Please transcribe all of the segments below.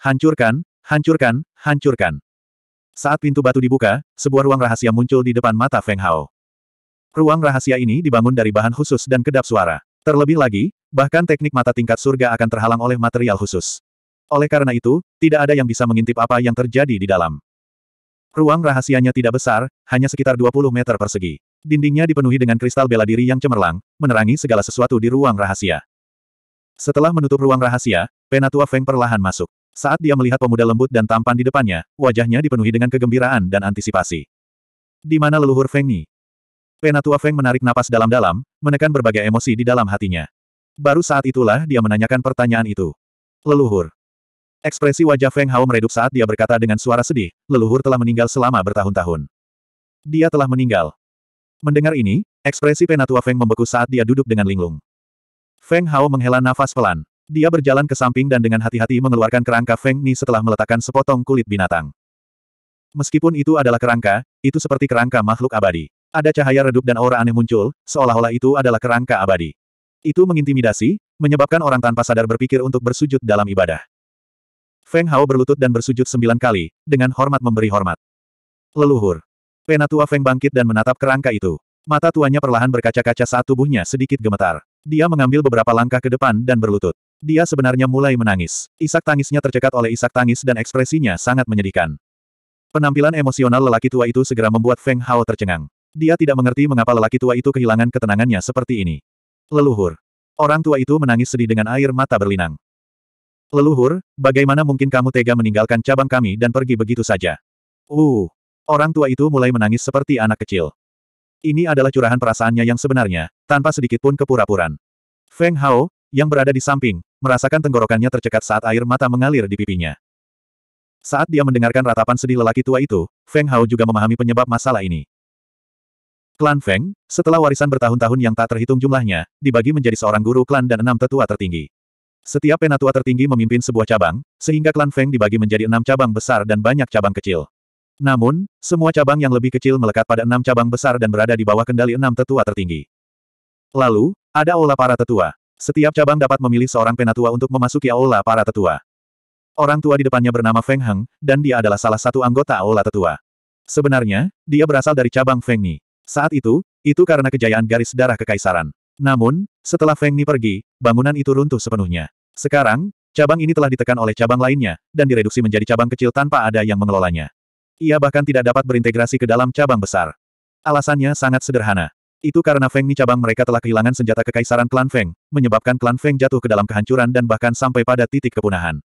Hancurkan, hancurkan, hancurkan. Saat pintu batu dibuka, sebuah ruang rahasia muncul di depan mata Feng Hao. Ruang rahasia ini dibangun dari bahan khusus dan kedap suara. Terlebih lagi, bahkan teknik mata tingkat surga akan terhalang oleh material khusus. Oleh karena itu, tidak ada yang bisa mengintip apa yang terjadi di dalam. Ruang rahasianya tidak besar, hanya sekitar 20 meter persegi. Dindingnya dipenuhi dengan kristal bela diri yang cemerlang, menerangi segala sesuatu di ruang rahasia. Setelah menutup ruang rahasia, Penatua Feng perlahan masuk. Saat dia melihat pemuda lembut dan tampan di depannya, wajahnya dipenuhi dengan kegembiraan dan antisipasi. Di mana leluhur Feng Ni? Penatua Feng menarik napas dalam-dalam, menekan berbagai emosi di dalam hatinya. Baru saat itulah dia menanyakan pertanyaan itu. Leluhur. Ekspresi wajah Feng Hao meredup saat dia berkata dengan suara sedih, leluhur telah meninggal selama bertahun-tahun. Dia telah meninggal. Mendengar ini, ekspresi Penatua Feng membeku saat dia duduk dengan linglung. Feng Hao menghela nafas pelan. Dia berjalan ke samping dan dengan hati-hati mengeluarkan kerangka Feng Ni setelah meletakkan sepotong kulit binatang. Meskipun itu adalah kerangka, itu seperti kerangka makhluk abadi. Ada cahaya redup dan aura aneh muncul, seolah-olah itu adalah kerangka abadi. Itu mengintimidasi, menyebabkan orang tanpa sadar berpikir untuk bersujud dalam ibadah. Feng Hao berlutut dan bersujud sembilan kali, dengan hormat memberi hormat. Leluhur. Penatua Feng bangkit dan menatap kerangka itu. Mata tuanya perlahan berkaca-kaca saat tubuhnya sedikit gemetar. Dia mengambil beberapa langkah ke depan dan berlutut. Dia sebenarnya mulai menangis. Isak tangisnya tercekat oleh isak tangis dan ekspresinya sangat menyedihkan. Penampilan emosional lelaki tua itu segera membuat Feng Hao tercengang. Dia tidak mengerti mengapa lelaki tua itu kehilangan ketenangannya seperti ini. Leluhur. Orang tua itu menangis sedih dengan air mata berlinang. Leluhur, bagaimana mungkin kamu tega meninggalkan cabang kami dan pergi begitu saja? Uh. Orang tua itu mulai menangis seperti anak kecil. Ini adalah curahan perasaannya yang sebenarnya, tanpa sedikit pun kepura-puran. Feng Hao, yang berada di samping, merasakan tenggorokannya tercekat saat air mata mengalir di pipinya. Saat dia mendengarkan ratapan sedih lelaki tua itu, Feng Hao juga memahami penyebab masalah ini. Klan Feng, setelah warisan bertahun-tahun yang tak terhitung jumlahnya, dibagi menjadi seorang guru klan dan enam tetua tertinggi. Setiap penatua tertinggi memimpin sebuah cabang, sehingga klan Feng dibagi menjadi enam cabang besar dan banyak cabang kecil. Namun, semua cabang yang lebih kecil melekat pada enam cabang besar dan berada di bawah kendali enam tetua tertinggi. Lalu, ada olah para tetua. Setiap cabang dapat memilih seorang penatua untuk memasuki aula para tetua. Orang tua di depannya bernama Feng Heng, dan dia adalah salah satu anggota aula tetua. Sebenarnya, dia berasal dari cabang Feng Ni. Saat itu, itu karena kejayaan garis darah kekaisaran. Namun, setelah Feng Ni pergi, bangunan itu runtuh sepenuhnya. Sekarang, cabang ini telah ditekan oleh cabang lainnya, dan direduksi menjadi cabang kecil tanpa ada yang mengelolanya. Ia bahkan tidak dapat berintegrasi ke dalam cabang besar. Alasannya sangat sederhana. Itu karena Feng Ni cabang mereka telah kehilangan senjata kekaisaran klan Feng, menyebabkan klan Feng jatuh ke dalam kehancuran dan bahkan sampai pada titik kepunahan.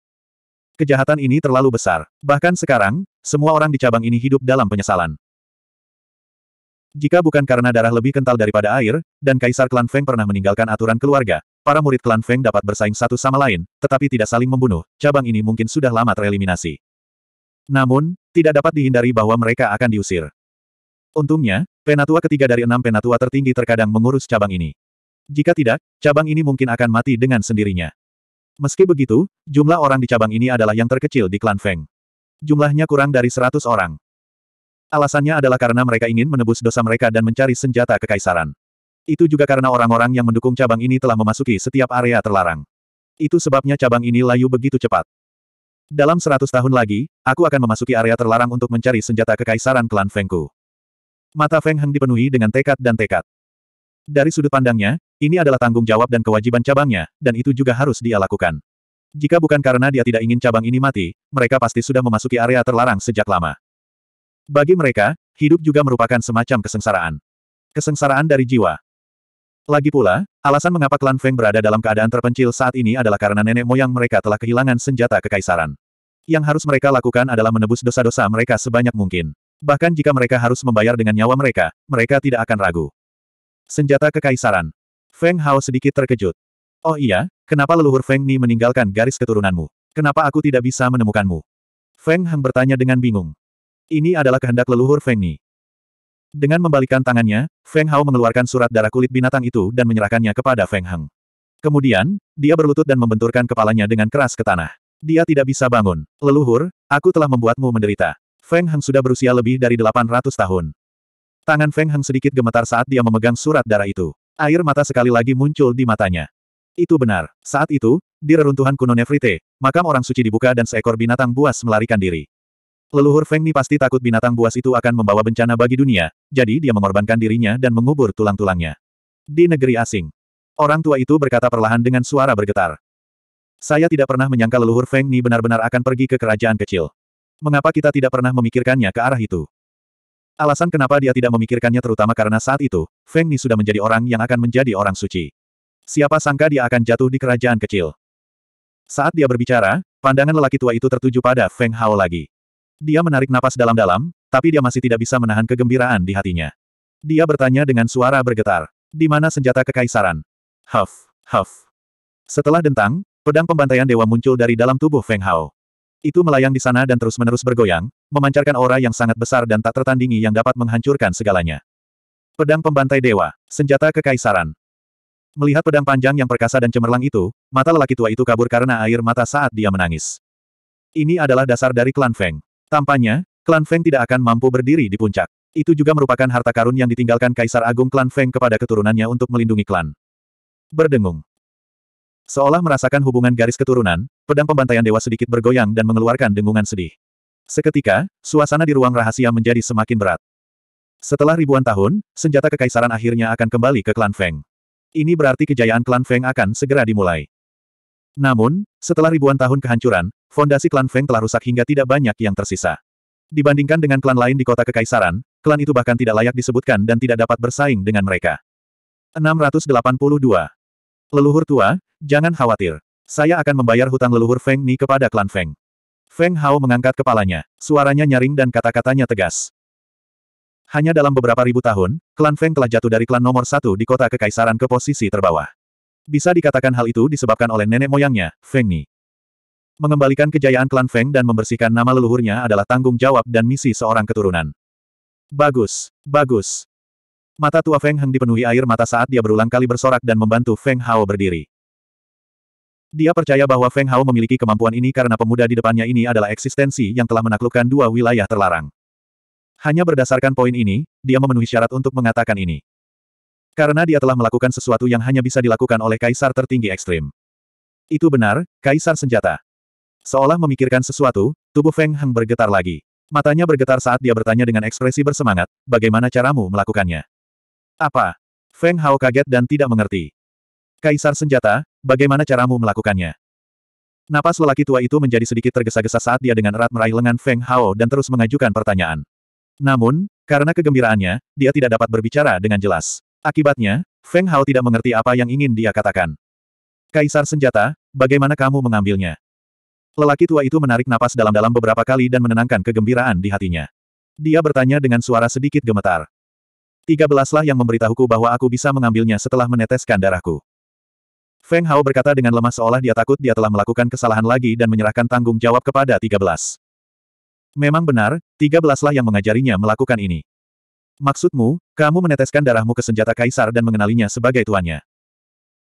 Kejahatan ini terlalu besar. Bahkan sekarang, semua orang di cabang ini hidup dalam penyesalan. Jika bukan karena darah lebih kental daripada air, dan kaisar klan Feng pernah meninggalkan aturan keluarga, para murid klan Feng dapat bersaing satu sama lain, tetapi tidak saling membunuh, cabang ini mungkin sudah lama tereliminasi. Namun, tidak dapat dihindari bahwa mereka akan diusir. Untungnya, Penatua ketiga dari enam penatua tertinggi terkadang mengurus cabang ini. Jika tidak, cabang ini mungkin akan mati dengan sendirinya. Meski begitu, jumlah orang di cabang ini adalah yang terkecil di klan Feng. Jumlahnya kurang dari seratus orang. Alasannya adalah karena mereka ingin menebus dosa mereka dan mencari senjata kekaisaran. Itu juga karena orang-orang yang mendukung cabang ini telah memasuki setiap area terlarang. Itu sebabnya cabang ini layu begitu cepat. Dalam seratus tahun lagi, aku akan memasuki area terlarang untuk mencari senjata kekaisaran klan Fengku. Mata Feng Heng dipenuhi dengan tekad dan tekad. Dari sudut pandangnya, ini adalah tanggung jawab dan kewajiban cabangnya, dan itu juga harus dia lakukan. Jika bukan karena dia tidak ingin cabang ini mati, mereka pasti sudah memasuki area terlarang sejak lama. Bagi mereka, hidup juga merupakan semacam kesengsaraan. Kesengsaraan dari jiwa. Lagi pula, alasan mengapa klan Feng berada dalam keadaan terpencil saat ini adalah karena nenek moyang mereka telah kehilangan senjata kekaisaran. Yang harus mereka lakukan adalah menebus dosa-dosa mereka sebanyak mungkin. Bahkan jika mereka harus membayar dengan nyawa mereka, mereka tidak akan ragu. Senjata Kekaisaran. Feng Hao sedikit terkejut. Oh iya, kenapa leluhur Feng Ni meninggalkan garis keturunanmu? Kenapa aku tidak bisa menemukanmu? Feng Heng bertanya dengan bingung. Ini adalah kehendak leluhur Feng Ni. Dengan membalikan tangannya, Feng Hao mengeluarkan surat darah kulit binatang itu dan menyerahkannya kepada Feng Heng. Kemudian, dia berlutut dan membenturkan kepalanya dengan keras ke tanah. Dia tidak bisa bangun. Leluhur, aku telah membuatmu menderita. Feng Heng sudah berusia lebih dari 800 tahun. Tangan Feng Heng sedikit gemetar saat dia memegang surat darah itu. Air mata sekali lagi muncul di matanya. Itu benar. Saat itu, di reruntuhan kuno Nefrite, makam orang suci dibuka dan seekor binatang buas melarikan diri. Leluhur Feng Ni pasti takut binatang buas itu akan membawa bencana bagi dunia, jadi dia mengorbankan dirinya dan mengubur tulang-tulangnya. Di negeri asing. Orang tua itu berkata perlahan dengan suara bergetar. Saya tidak pernah menyangka leluhur Feng Ni benar-benar akan pergi ke kerajaan kecil. Mengapa kita tidak pernah memikirkannya ke arah itu? Alasan kenapa dia tidak memikirkannya terutama karena saat itu, Feng Ni sudah menjadi orang yang akan menjadi orang suci. Siapa sangka dia akan jatuh di kerajaan kecil. Saat dia berbicara, pandangan lelaki tua itu tertuju pada Feng Hao lagi. Dia menarik napas dalam-dalam, tapi dia masih tidak bisa menahan kegembiraan di hatinya. Dia bertanya dengan suara bergetar, di mana senjata kekaisaran? Huff, huff. Setelah dentang, pedang pembantaian dewa muncul dari dalam tubuh Feng Hao. Itu melayang di sana dan terus-menerus bergoyang, memancarkan aura yang sangat besar dan tak tertandingi yang dapat menghancurkan segalanya. Pedang pembantai dewa, senjata kekaisaran. Melihat pedang panjang yang perkasa dan cemerlang itu, mata lelaki tua itu kabur karena air mata saat dia menangis. Ini adalah dasar dari klan Feng. Tampaknya, klan Feng tidak akan mampu berdiri di puncak. Itu juga merupakan harta karun yang ditinggalkan Kaisar Agung klan Feng kepada keturunannya untuk melindungi klan. Berdengung. Seolah merasakan hubungan garis keturunan, pedang pembantaian dewa sedikit bergoyang dan mengeluarkan dengungan sedih. Seketika, suasana di ruang rahasia menjadi semakin berat. Setelah ribuan tahun, senjata kekaisaran akhirnya akan kembali ke klan Feng. Ini berarti kejayaan klan Feng akan segera dimulai. Namun, setelah ribuan tahun kehancuran, fondasi klan Feng telah rusak hingga tidak banyak yang tersisa. Dibandingkan dengan klan lain di kota kekaisaran, klan itu bahkan tidak layak disebutkan dan tidak dapat bersaing dengan mereka. 682. Leluhur tua, Jangan khawatir. Saya akan membayar hutang leluhur Feng Ni kepada klan Feng. Feng Hao mengangkat kepalanya. Suaranya nyaring dan kata-katanya tegas. Hanya dalam beberapa ribu tahun, klan Feng telah jatuh dari klan nomor satu di kota kekaisaran ke posisi terbawah. Bisa dikatakan hal itu disebabkan oleh nenek moyangnya, Feng Ni. Mengembalikan kejayaan klan Feng dan membersihkan nama leluhurnya adalah tanggung jawab dan misi seorang keturunan. Bagus, bagus. Mata tua Feng Heng dipenuhi air mata saat dia berulang kali bersorak dan membantu Feng Hao berdiri. Dia percaya bahwa Feng Hao memiliki kemampuan ini karena pemuda di depannya ini adalah eksistensi yang telah menaklukkan dua wilayah terlarang. Hanya berdasarkan poin ini, dia memenuhi syarat untuk mengatakan ini. Karena dia telah melakukan sesuatu yang hanya bisa dilakukan oleh kaisar tertinggi ekstrim. Itu benar, kaisar senjata. Seolah memikirkan sesuatu, tubuh Feng Heng bergetar lagi. Matanya bergetar saat dia bertanya dengan ekspresi bersemangat, bagaimana caramu melakukannya? Apa? Feng Hao kaget dan tidak mengerti. Kaisar senjata, bagaimana caramu melakukannya? Napas lelaki tua itu menjadi sedikit tergesa-gesa saat dia dengan erat meraih lengan Feng Hao dan terus mengajukan pertanyaan. Namun, karena kegembiraannya, dia tidak dapat berbicara dengan jelas. Akibatnya, Feng Hao tidak mengerti apa yang ingin dia katakan. Kaisar senjata, bagaimana kamu mengambilnya? Lelaki tua itu menarik napas dalam-dalam beberapa kali dan menenangkan kegembiraan di hatinya. Dia bertanya dengan suara sedikit gemetar. Tiga belaslah yang memberitahuku bahwa aku bisa mengambilnya setelah meneteskan darahku. Feng Hao berkata dengan lemah seolah dia takut dia telah melakukan kesalahan lagi dan menyerahkan tanggung jawab kepada 13. Memang benar, 13-lah yang mengajarinya melakukan ini. Maksudmu, kamu meneteskan darahmu ke senjata kaisar dan mengenalinya sebagai tuannya.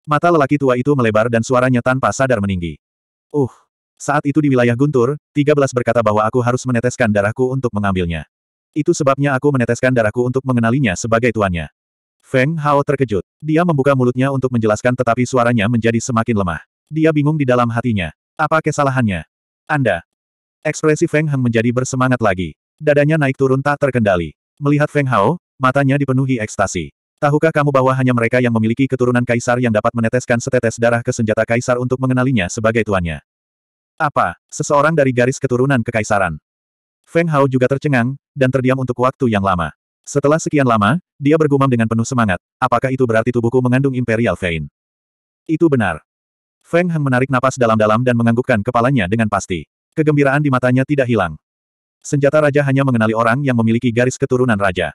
Mata lelaki tua itu melebar dan suaranya tanpa sadar meninggi. Uh, saat itu di wilayah Guntur, 13 berkata bahwa aku harus meneteskan darahku untuk mengambilnya. Itu sebabnya aku meneteskan darahku untuk mengenalinya sebagai tuannya. Feng Hao terkejut. Dia membuka mulutnya untuk menjelaskan tetapi suaranya menjadi semakin lemah. Dia bingung di dalam hatinya. Apa kesalahannya? Anda. Ekspresi Feng Hang menjadi bersemangat lagi. Dadanya naik turun tak terkendali. Melihat Feng Hao, matanya dipenuhi ekstasi. Tahukah kamu bahwa hanya mereka yang memiliki keturunan kaisar yang dapat meneteskan setetes darah ke senjata kaisar untuk mengenalinya sebagai tuannya? Apa, seseorang dari garis keturunan kekaisaran? Feng Hao juga tercengang, dan terdiam untuk waktu yang lama. Setelah sekian lama, dia bergumam dengan penuh semangat. Apakah itu berarti tubuhku mengandung Imperial Vein? Itu benar. Feng Heng menarik napas dalam-dalam dan menganggukkan kepalanya dengan pasti. Kegembiraan di matanya tidak hilang. Senjata raja hanya mengenali orang yang memiliki garis keturunan raja.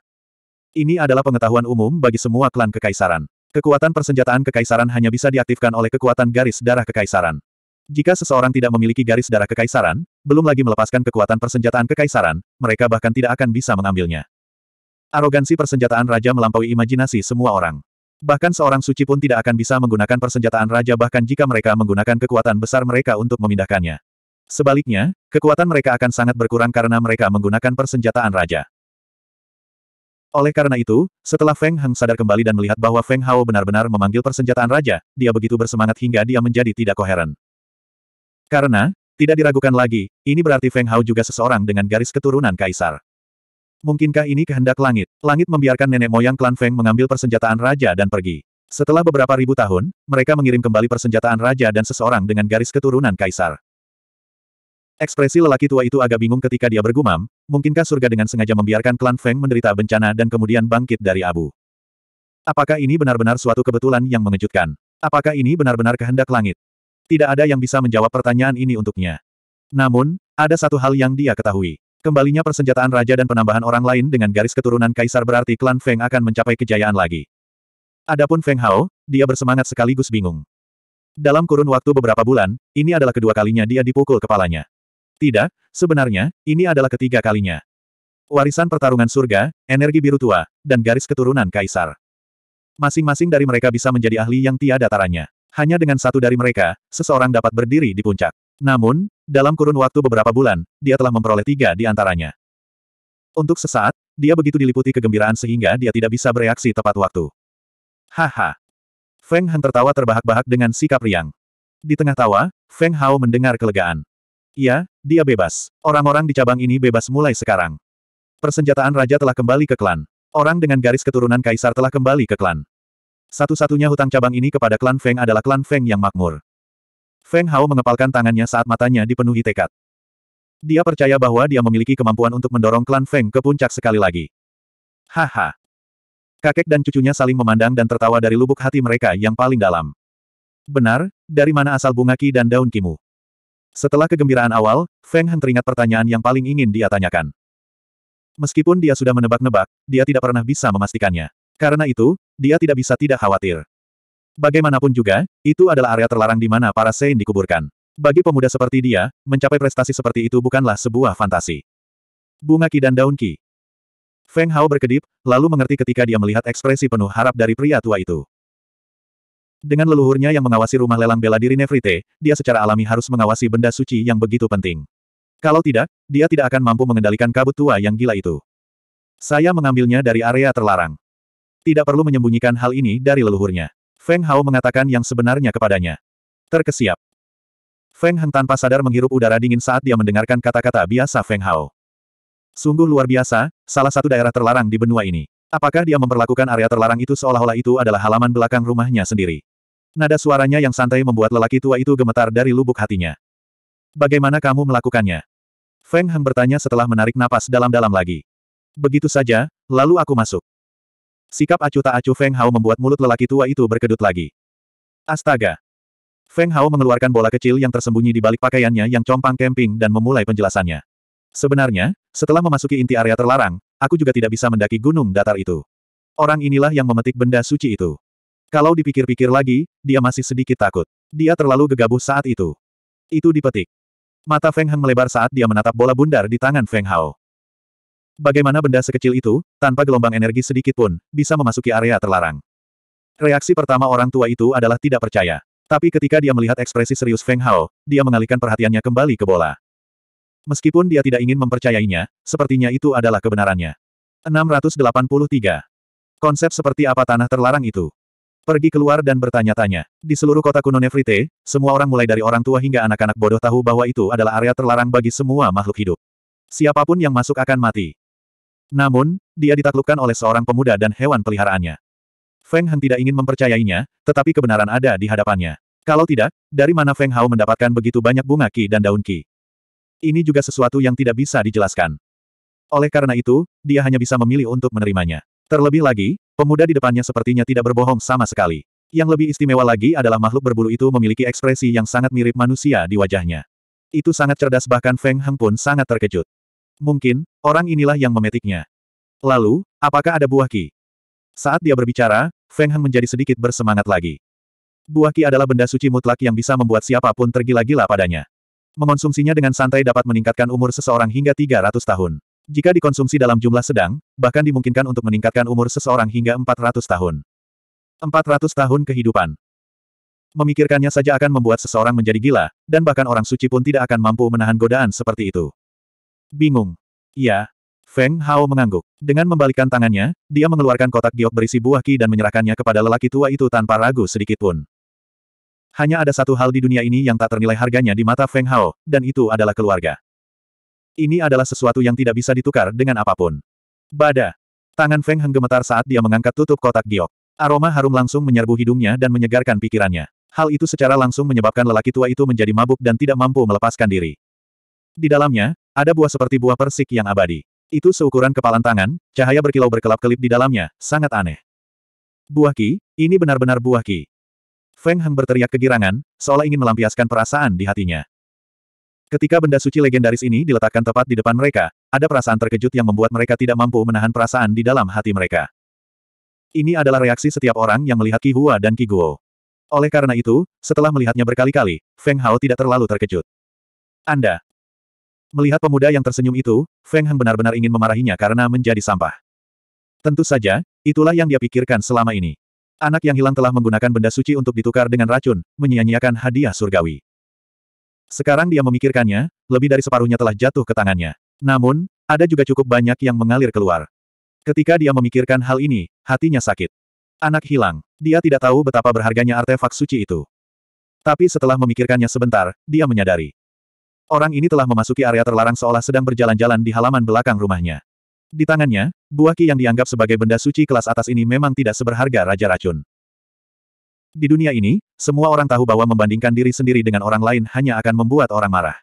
Ini adalah pengetahuan umum bagi semua klan kekaisaran. Kekuatan persenjataan kekaisaran hanya bisa diaktifkan oleh kekuatan garis darah kekaisaran. Jika seseorang tidak memiliki garis darah kekaisaran, belum lagi melepaskan kekuatan persenjataan kekaisaran, mereka bahkan tidak akan bisa mengambilnya. Arogansi persenjataan raja melampaui imajinasi semua orang. Bahkan seorang suci pun tidak akan bisa menggunakan persenjataan raja bahkan jika mereka menggunakan kekuatan besar mereka untuk memindahkannya. Sebaliknya, kekuatan mereka akan sangat berkurang karena mereka menggunakan persenjataan raja. Oleh karena itu, setelah Feng Heng sadar kembali dan melihat bahwa Feng Hao benar-benar memanggil persenjataan raja, dia begitu bersemangat hingga dia menjadi tidak koheren. Karena, tidak diragukan lagi, ini berarti Feng Hao juga seseorang dengan garis keturunan kaisar. Mungkinkah ini kehendak langit? Langit membiarkan nenek moyang klan Feng mengambil persenjataan raja dan pergi. Setelah beberapa ribu tahun, mereka mengirim kembali persenjataan raja dan seseorang dengan garis keturunan kaisar. Ekspresi lelaki tua itu agak bingung ketika dia bergumam, mungkinkah surga dengan sengaja membiarkan klan Feng menderita bencana dan kemudian bangkit dari abu? Apakah ini benar-benar suatu kebetulan yang mengejutkan? Apakah ini benar-benar kehendak langit? Tidak ada yang bisa menjawab pertanyaan ini untuknya. Namun, ada satu hal yang dia ketahui. Kembalinya persenjataan raja dan penambahan orang lain dengan garis keturunan kaisar berarti klan Feng akan mencapai kejayaan lagi. Adapun Feng Hao, dia bersemangat sekaligus bingung. Dalam kurun waktu beberapa bulan, ini adalah kedua kalinya dia dipukul kepalanya. Tidak, sebenarnya, ini adalah ketiga kalinya. Warisan pertarungan surga, energi biru tua, dan garis keturunan kaisar. Masing-masing dari mereka bisa menjadi ahli yang tiada taranya. Hanya dengan satu dari mereka, seseorang dapat berdiri di puncak. Namun, dalam kurun waktu beberapa bulan, dia telah memperoleh tiga di antaranya. Untuk sesaat, dia begitu diliputi kegembiraan sehingga dia tidak bisa bereaksi tepat waktu. Haha. Feng Han tertawa terbahak-bahak dengan sikap riang. Di tengah tawa, Feng Hao mendengar kelegaan. Iya, dia bebas. Orang-orang di cabang ini bebas mulai sekarang. Persenjataan raja telah kembali ke klan. Orang dengan garis keturunan kaisar telah kembali ke klan. Satu-satunya hutang cabang ini kepada klan Feng adalah klan Feng yang makmur. Feng Hao mengepalkan tangannya saat matanya dipenuhi tekad. Dia percaya bahwa dia memiliki kemampuan untuk mendorong klan Feng ke puncak sekali lagi. Haha. Kakek dan cucunya saling memandang dan tertawa dari lubuk hati mereka yang paling dalam. Benar, dari mana asal bunga ki dan daun kimu? Setelah kegembiraan awal, Feng Heng teringat pertanyaan yang paling ingin dia tanyakan. Meskipun dia sudah menebak-nebak, dia tidak pernah bisa memastikannya. Karena itu, dia tidak bisa tidak khawatir. Bagaimanapun juga, itu adalah area terlarang di mana para Sein dikuburkan. Bagi pemuda seperti dia, mencapai prestasi seperti itu bukanlah sebuah fantasi. Bunga ki dan daun ki. Feng Hao berkedip, lalu mengerti ketika dia melihat ekspresi penuh harap dari pria tua itu. Dengan leluhurnya yang mengawasi rumah lelang bela diri Nefrite, dia secara alami harus mengawasi benda suci yang begitu penting. Kalau tidak, dia tidak akan mampu mengendalikan kabut tua yang gila itu. Saya mengambilnya dari area terlarang. Tidak perlu menyembunyikan hal ini dari leluhurnya. Feng Hao mengatakan yang sebenarnya kepadanya. Terkesiap. Feng Heng tanpa sadar menghirup udara dingin saat dia mendengarkan kata-kata biasa Feng Hao. Sungguh luar biasa, salah satu daerah terlarang di benua ini. Apakah dia memperlakukan area terlarang itu seolah-olah itu adalah halaman belakang rumahnya sendiri? Nada suaranya yang santai membuat lelaki tua itu gemetar dari lubuk hatinya. Bagaimana kamu melakukannya? Feng Heng bertanya setelah menarik napas dalam-dalam lagi. Begitu saja, lalu aku masuk. Sikap acuh tak acuh Feng Hao membuat mulut lelaki tua itu berkedut lagi. Astaga! Feng Hao mengeluarkan bola kecil yang tersembunyi di balik pakaiannya yang compang camping dan memulai penjelasannya. Sebenarnya, setelah memasuki inti area terlarang, aku juga tidak bisa mendaki gunung datar itu. Orang inilah yang memetik benda suci itu. Kalau dipikir-pikir lagi, dia masih sedikit takut. Dia terlalu gegabah saat itu. Itu dipetik. Mata Feng Heng melebar saat dia menatap bola bundar di tangan Feng Hao. Bagaimana benda sekecil itu, tanpa gelombang energi sedikit pun, bisa memasuki area terlarang. Reaksi pertama orang tua itu adalah tidak percaya. Tapi ketika dia melihat ekspresi serius Feng Hao, dia mengalihkan perhatiannya kembali ke bola. Meskipun dia tidak ingin mempercayainya, sepertinya itu adalah kebenarannya. 683. Konsep seperti apa tanah terlarang itu? Pergi keluar dan bertanya-tanya. Di seluruh kota kuno Nefrite, semua orang mulai dari orang tua hingga anak-anak bodoh tahu bahwa itu adalah area terlarang bagi semua makhluk hidup. Siapapun yang masuk akan mati. Namun, dia ditaklukkan oleh seorang pemuda dan hewan peliharaannya. Feng Heng tidak ingin mempercayainya, tetapi kebenaran ada di hadapannya. Kalau tidak, dari mana Feng Hao mendapatkan begitu banyak bunga ki dan daun ki? Ini juga sesuatu yang tidak bisa dijelaskan. Oleh karena itu, dia hanya bisa memilih untuk menerimanya. Terlebih lagi, pemuda di depannya sepertinya tidak berbohong sama sekali. Yang lebih istimewa lagi adalah makhluk berbulu itu memiliki ekspresi yang sangat mirip manusia di wajahnya. Itu sangat cerdas bahkan Feng Heng pun sangat terkejut. Mungkin, orang inilah yang memetiknya. Lalu, apakah ada buah ki? Saat dia berbicara, Feng Heng menjadi sedikit bersemangat lagi. Buah ki adalah benda suci mutlak yang bisa membuat siapapun tergila-gila padanya. Mengonsumsinya dengan santai dapat meningkatkan umur seseorang hingga 300 tahun. Jika dikonsumsi dalam jumlah sedang, bahkan dimungkinkan untuk meningkatkan umur seseorang hingga 400 tahun. 400 tahun kehidupan. Memikirkannya saja akan membuat seseorang menjadi gila, dan bahkan orang suci pun tidak akan mampu menahan godaan seperti itu. Bingung. Ya. Feng Hao mengangguk. Dengan membalikkan tangannya, dia mengeluarkan kotak giok berisi buah ki dan menyerahkannya kepada lelaki tua itu tanpa ragu sedikitpun. Hanya ada satu hal di dunia ini yang tak ternilai harganya di mata Feng Hao, dan itu adalah keluarga. Ini adalah sesuatu yang tidak bisa ditukar dengan apapun. Bada. Tangan Feng Heng gemetar saat dia mengangkat tutup kotak giok. Aroma harum langsung menyerbu hidungnya dan menyegarkan pikirannya. Hal itu secara langsung menyebabkan lelaki tua itu menjadi mabuk dan tidak mampu melepaskan diri. Di dalamnya, ada buah seperti buah persik yang abadi. Itu seukuran kepalan tangan, cahaya berkilau berkelap-kelip di dalamnya, sangat aneh. Buah ki, ini benar-benar buah ki. Feng Heng berteriak kegirangan, seolah ingin melampiaskan perasaan di hatinya. Ketika benda suci legendaris ini diletakkan tepat di depan mereka, ada perasaan terkejut yang membuat mereka tidak mampu menahan perasaan di dalam hati mereka. Ini adalah reaksi setiap orang yang melihat Ki Hua dan Ki Guo. Oleh karena itu, setelah melihatnya berkali-kali, Feng Hao tidak terlalu terkejut. Anda, Melihat pemuda yang tersenyum itu, Feng Heng benar-benar ingin memarahinya karena menjadi sampah. Tentu saja, itulah yang dia pikirkan selama ini. Anak yang hilang telah menggunakan benda suci untuk ditukar dengan racun, menyia-nyiakan hadiah surgawi. Sekarang dia memikirkannya, lebih dari separuhnya telah jatuh ke tangannya. Namun, ada juga cukup banyak yang mengalir keluar. Ketika dia memikirkan hal ini, hatinya sakit. Anak hilang. Dia tidak tahu betapa berharganya artefak suci itu. Tapi setelah memikirkannya sebentar, dia menyadari. Orang ini telah memasuki area terlarang seolah sedang berjalan-jalan di halaman belakang rumahnya. Di tangannya, buah ki yang dianggap sebagai benda suci kelas atas ini memang tidak seberharga Raja Racun. Di dunia ini, semua orang tahu bahwa membandingkan diri sendiri dengan orang lain hanya akan membuat orang marah.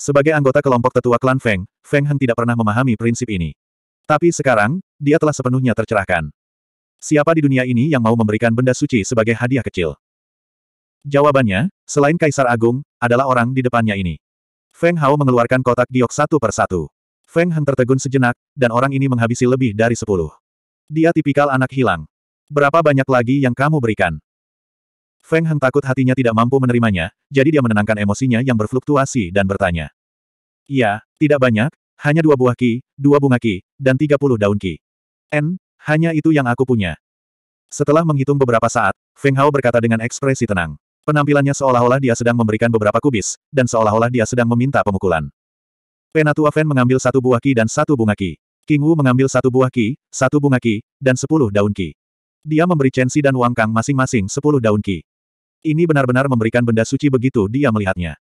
Sebagai anggota kelompok tetua klan Feng, Feng Heng tidak pernah memahami prinsip ini. Tapi sekarang, dia telah sepenuhnya tercerahkan. Siapa di dunia ini yang mau memberikan benda suci sebagai hadiah kecil? Jawabannya, selain Kaisar Agung, adalah orang di depannya ini. Feng Hao mengeluarkan kotak giok satu per satu. Feng Heng tertegun sejenak, dan orang ini menghabisi lebih dari sepuluh. Dia tipikal anak hilang. Berapa banyak lagi yang kamu berikan? Feng Heng takut hatinya tidak mampu menerimanya, jadi dia menenangkan emosinya yang berfluktuasi dan bertanya. Iya, tidak banyak, hanya dua buah ki, dua bunga ki, dan tiga puluh daun ki. N, hanya itu yang aku punya. Setelah menghitung beberapa saat, Feng Hao berkata dengan ekspresi tenang. Penampilannya seolah-olah dia sedang memberikan beberapa kubis, dan seolah-olah dia sedang meminta pemukulan. Penatua Fen mengambil satu buah ki dan satu bunga ki. King Wu mengambil satu buah ki, satu bunga ki, dan sepuluh daun ki. Dia memberi Chen Si dan Wang Kang masing-masing sepuluh daun ki. Ini benar-benar memberikan benda suci begitu dia melihatnya.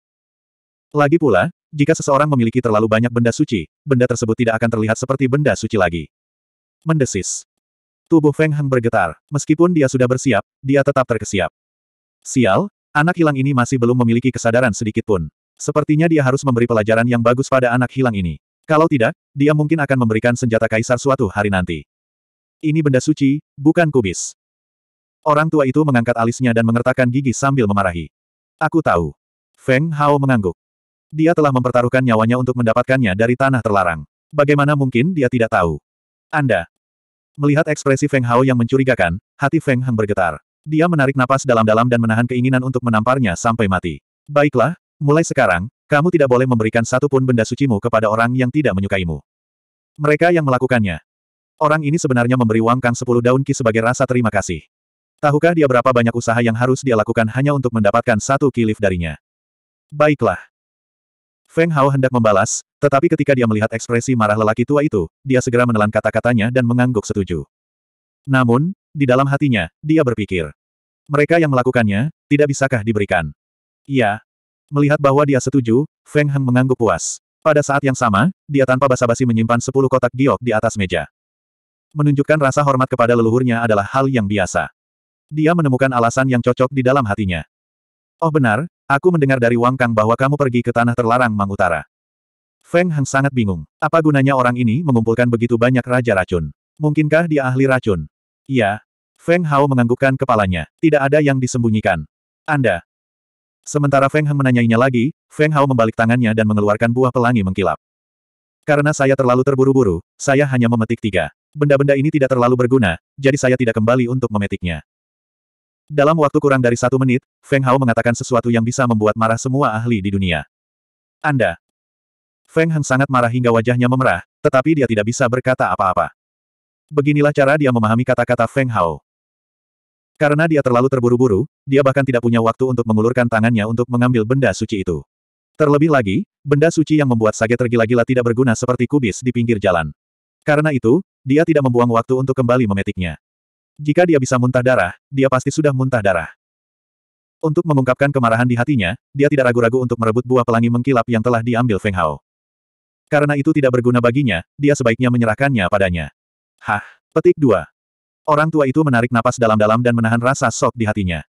Lagi pula, jika seseorang memiliki terlalu banyak benda suci, benda tersebut tidak akan terlihat seperti benda suci lagi. Mendesis. Tubuh Feng Heng bergetar. Meskipun dia sudah bersiap, dia tetap terkesiap. Sial, anak hilang ini masih belum memiliki kesadaran sedikit pun. Sepertinya dia harus memberi pelajaran yang bagus pada anak hilang ini. Kalau tidak, dia mungkin akan memberikan senjata kaisar suatu hari nanti. Ini benda suci, bukan kubis. Orang tua itu mengangkat alisnya dan mengertakkan gigi sambil memarahi. Aku tahu. Feng Hao mengangguk. Dia telah mempertaruhkan nyawanya untuk mendapatkannya dari tanah terlarang. Bagaimana mungkin dia tidak tahu? Anda. Melihat ekspresi Feng Hao yang mencurigakan, hati Feng Heng bergetar. Dia menarik napas dalam-dalam dan menahan keinginan untuk menamparnya sampai mati. Baiklah, mulai sekarang, kamu tidak boleh memberikan satupun benda sucimu kepada orang yang tidak menyukaimu. Mereka yang melakukannya. Orang ini sebenarnya memberi Wang Kang sepuluh daun ki sebagai rasa terima kasih. Tahukah dia berapa banyak usaha yang harus dia lakukan hanya untuk mendapatkan satu kilif darinya? Baiklah. Feng Hao hendak membalas, tetapi ketika dia melihat ekspresi marah lelaki tua itu, dia segera menelan kata-katanya dan mengangguk setuju. Namun, di dalam hatinya, dia berpikir. Mereka yang melakukannya, tidak bisakah diberikan? Iya. Melihat bahwa dia setuju, Feng Heng mengangguk puas. Pada saat yang sama, dia tanpa basa-basi menyimpan sepuluh kotak giok di atas meja. Menunjukkan rasa hormat kepada leluhurnya adalah hal yang biasa. Dia menemukan alasan yang cocok di dalam hatinya. Oh benar, aku mendengar dari Wang Kang bahwa kamu pergi ke tanah terlarang Mang Utara. Feng Heng sangat bingung. Apa gunanya orang ini mengumpulkan begitu banyak raja racun? Mungkinkah dia ahli racun? Iya. Feng Hao menganggukkan kepalanya. Tidak ada yang disembunyikan. Anda. Sementara Feng Heng menanyainya lagi, Feng Hao membalik tangannya dan mengeluarkan buah pelangi mengkilap. Karena saya terlalu terburu-buru, saya hanya memetik tiga. Benda-benda ini tidak terlalu berguna, jadi saya tidak kembali untuk memetiknya. Dalam waktu kurang dari satu menit, Feng Hao mengatakan sesuatu yang bisa membuat marah semua ahli di dunia. Anda. Feng Heng sangat marah hingga wajahnya memerah, tetapi dia tidak bisa berkata apa-apa. Beginilah cara dia memahami kata-kata Feng Hao. Karena dia terlalu terburu-buru, dia bahkan tidak punya waktu untuk mengulurkan tangannya untuk mengambil benda suci itu. Terlebih lagi, benda suci yang membuat Sage tergila-gila tidak berguna seperti kubis di pinggir jalan. Karena itu, dia tidak membuang waktu untuk kembali memetiknya. Jika dia bisa muntah darah, dia pasti sudah muntah darah. Untuk mengungkapkan kemarahan di hatinya, dia tidak ragu-ragu untuk merebut buah pelangi mengkilap yang telah diambil Feng Hao. Karena itu tidak berguna baginya, dia sebaiknya menyerahkannya padanya. Hah, petik dua. Orang tua itu menarik napas dalam-dalam dan menahan rasa sok di hatinya.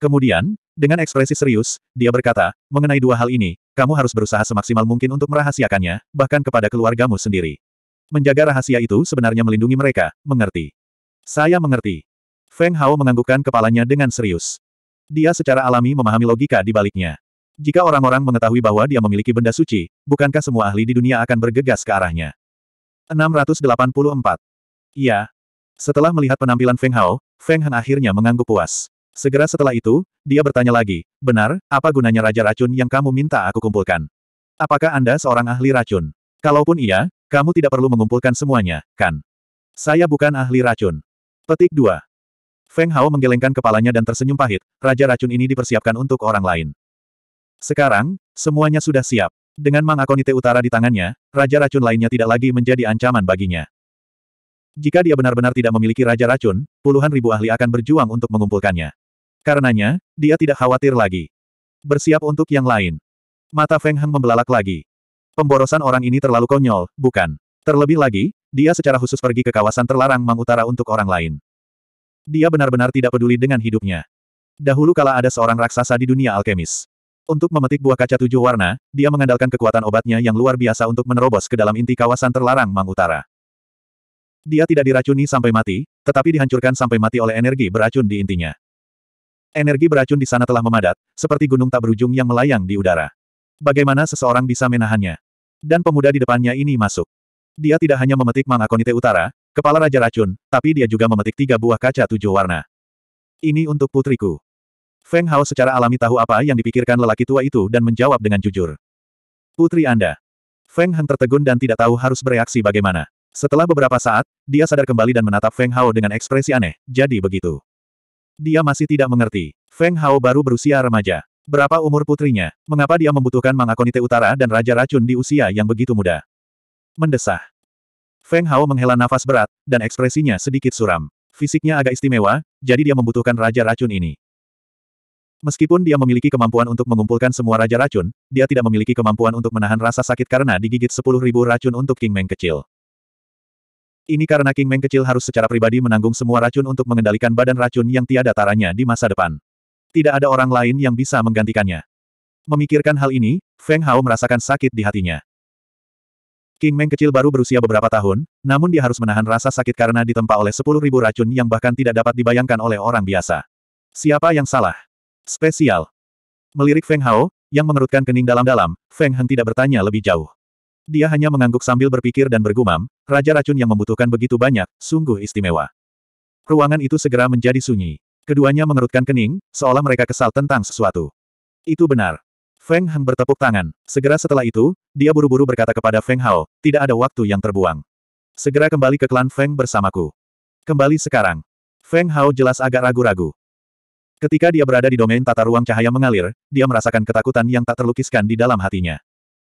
Kemudian, dengan ekspresi serius, dia berkata, mengenai dua hal ini, kamu harus berusaha semaksimal mungkin untuk merahasiakannya, bahkan kepada keluargamu sendiri. Menjaga rahasia itu sebenarnya melindungi mereka, mengerti. Saya mengerti. Feng Hao menganggukkan kepalanya dengan serius. Dia secara alami memahami logika di baliknya. Jika orang-orang mengetahui bahwa dia memiliki benda suci, bukankah semua ahli di dunia akan bergegas ke arahnya? 684. Iya. Setelah melihat penampilan Feng Hao, Feng Han akhirnya mengangguk puas. Segera setelah itu, dia bertanya lagi, benar, apa gunanya Raja Racun yang kamu minta aku kumpulkan? Apakah Anda seorang ahli racun? Kalaupun iya, kamu tidak perlu mengumpulkan semuanya, kan? Saya bukan ahli racun. Petik 2. Feng Hao menggelengkan kepalanya dan tersenyum pahit, Raja Racun ini dipersiapkan untuk orang lain. Sekarang, semuanya sudah siap. Dengan Mang Mangakonite Utara di tangannya, Raja Racun lainnya tidak lagi menjadi ancaman baginya. Jika dia benar-benar tidak memiliki Raja Racun, puluhan ribu ahli akan berjuang untuk mengumpulkannya. Karenanya, dia tidak khawatir lagi. Bersiap untuk yang lain. Mata Feng Heng membelalak lagi. Pemborosan orang ini terlalu konyol, bukan? Terlebih lagi, dia secara khusus pergi ke kawasan terlarang Mang Utara untuk orang lain. Dia benar-benar tidak peduli dengan hidupnya. Dahulu kala ada seorang raksasa di dunia alkemis. Untuk memetik buah kaca tujuh warna, dia mengandalkan kekuatan obatnya yang luar biasa untuk menerobos ke dalam inti kawasan terlarang Mang Utara. Dia tidak diracuni sampai mati, tetapi dihancurkan sampai mati oleh energi beracun di intinya. Energi beracun di sana telah memadat, seperti gunung tak berujung yang melayang di udara. Bagaimana seseorang bisa menahannya? Dan pemuda di depannya ini masuk. Dia tidak hanya memetik Mang Akonite Utara, kepala Raja Racun, tapi dia juga memetik tiga buah kaca tujuh warna. Ini untuk putriku. Feng Hao secara alami tahu apa yang dipikirkan lelaki tua itu dan menjawab dengan jujur. Putri Anda. Feng Heng tertegun dan tidak tahu harus bereaksi bagaimana. Setelah beberapa saat, dia sadar kembali dan menatap Feng Hao dengan ekspresi aneh, jadi begitu. Dia masih tidak mengerti. Feng Hao baru berusia remaja. Berapa umur putrinya? Mengapa dia membutuhkan Mangakonite Utara dan Raja Racun di usia yang begitu muda? Mendesah. Feng Hao menghela nafas berat, dan ekspresinya sedikit suram. Fisiknya agak istimewa, jadi dia membutuhkan Raja Racun ini. Meskipun dia memiliki kemampuan untuk mengumpulkan semua raja racun, dia tidak memiliki kemampuan untuk menahan rasa sakit karena digigit sepuluh ribu racun untuk King Meng kecil. Ini karena King Meng kecil harus secara pribadi menanggung semua racun untuk mengendalikan badan racun yang tiada taranya di masa depan. Tidak ada orang lain yang bisa menggantikannya. Memikirkan hal ini, Feng Hao merasakan sakit di hatinya. King Meng kecil baru berusia beberapa tahun, namun dia harus menahan rasa sakit karena ditempa oleh sepuluh ribu racun yang bahkan tidak dapat dibayangkan oleh orang biasa. Siapa yang salah? Spesial. Melirik Feng Hao, yang mengerutkan kening dalam-dalam, Feng Heng tidak bertanya lebih jauh. Dia hanya mengangguk sambil berpikir dan bergumam, Raja Racun yang membutuhkan begitu banyak, sungguh istimewa. Ruangan itu segera menjadi sunyi. Keduanya mengerutkan kening, seolah mereka kesal tentang sesuatu. Itu benar. Feng Heng bertepuk tangan. Segera setelah itu, dia buru-buru berkata kepada Feng Hao, tidak ada waktu yang terbuang. Segera kembali ke klan Feng bersamaku. Kembali sekarang. Feng Hao jelas agak ragu-ragu. Ketika dia berada di domain tata ruang cahaya mengalir, dia merasakan ketakutan yang tak terlukiskan di dalam hatinya.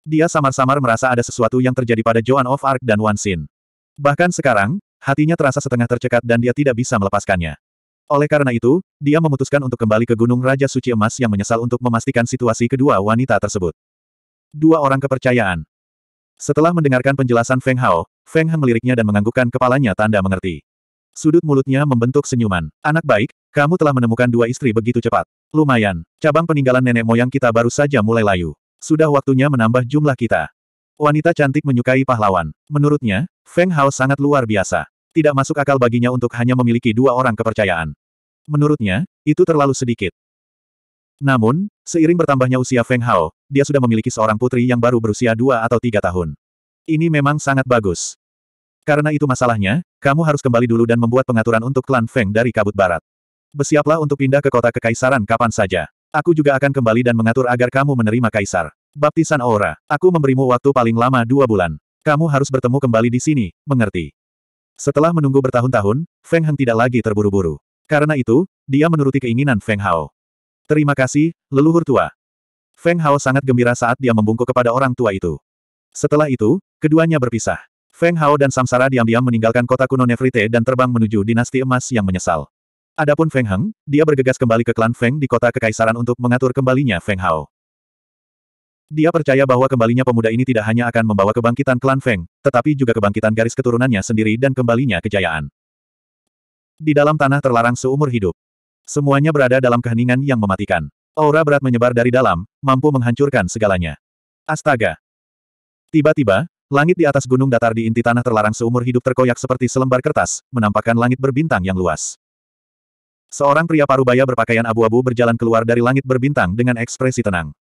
Dia samar-samar merasa ada sesuatu yang terjadi pada Joan of Arc dan Wan Xin. Bahkan sekarang, hatinya terasa setengah tercekat dan dia tidak bisa melepaskannya. Oleh karena itu, dia memutuskan untuk kembali ke Gunung Raja Suci Emas yang menyesal untuk memastikan situasi kedua wanita tersebut. Dua orang kepercayaan. Setelah mendengarkan penjelasan Feng Hao, Feng Heng meliriknya dan menganggukkan kepalanya tanda mengerti. Sudut mulutnya membentuk senyuman. Anak baik, kamu telah menemukan dua istri begitu cepat. Lumayan, cabang peninggalan nenek moyang kita baru saja mulai layu. Sudah waktunya menambah jumlah kita. Wanita cantik menyukai pahlawan. Menurutnya, Feng Hao sangat luar biasa. Tidak masuk akal baginya untuk hanya memiliki dua orang kepercayaan. Menurutnya, itu terlalu sedikit. Namun, seiring bertambahnya usia Feng Hao, dia sudah memiliki seorang putri yang baru berusia dua atau tiga tahun. Ini memang sangat bagus. Karena itu masalahnya, kamu harus kembali dulu dan membuat pengaturan untuk klan Feng dari kabut barat. Bersiaplah untuk pindah ke kota kekaisaran kapan saja. Aku juga akan kembali dan mengatur agar kamu menerima kaisar. Baptisan aura, aku memberimu waktu paling lama dua bulan. Kamu harus bertemu kembali di sini, mengerti? Setelah menunggu bertahun-tahun, Feng Heng tidak lagi terburu-buru. Karena itu, dia menuruti keinginan Feng Hao. Terima kasih, leluhur tua. Feng Hao sangat gembira saat dia membungkuk kepada orang tua itu. Setelah itu, keduanya berpisah. Feng Hao dan Samsara diam-diam meninggalkan kota kuno Nefrite dan terbang menuju dinasti emas yang menyesal. Adapun Feng Heng, dia bergegas kembali ke klan Feng di kota kekaisaran untuk mengatur kembalinya Feng Hao. Dia percaya bahwa kembalinya pemuda ini tidak hanya akan membawa kebangkitan klan Feng, tetapi juga kebangkitan garis keturunannya sendiri dan kembalinya kejayaan. Di dalam tanah terlarang seumur hidup. Semuanya berada dalam keheningan yang mematikan. Aura berat menyebar dari dalam, mampu menghancurkan segalanya. Astaga! Tiba-tiba, Langit di atas gunung datar di inti tanah terlarang seumur hidup terkoyak seperti selembar kertas, menampakkan langit berbintang yang luas. Seorang pria parubaya berpakaian abu-abu berjalan keluar dari langit berbintang dengan ekspresi tenang.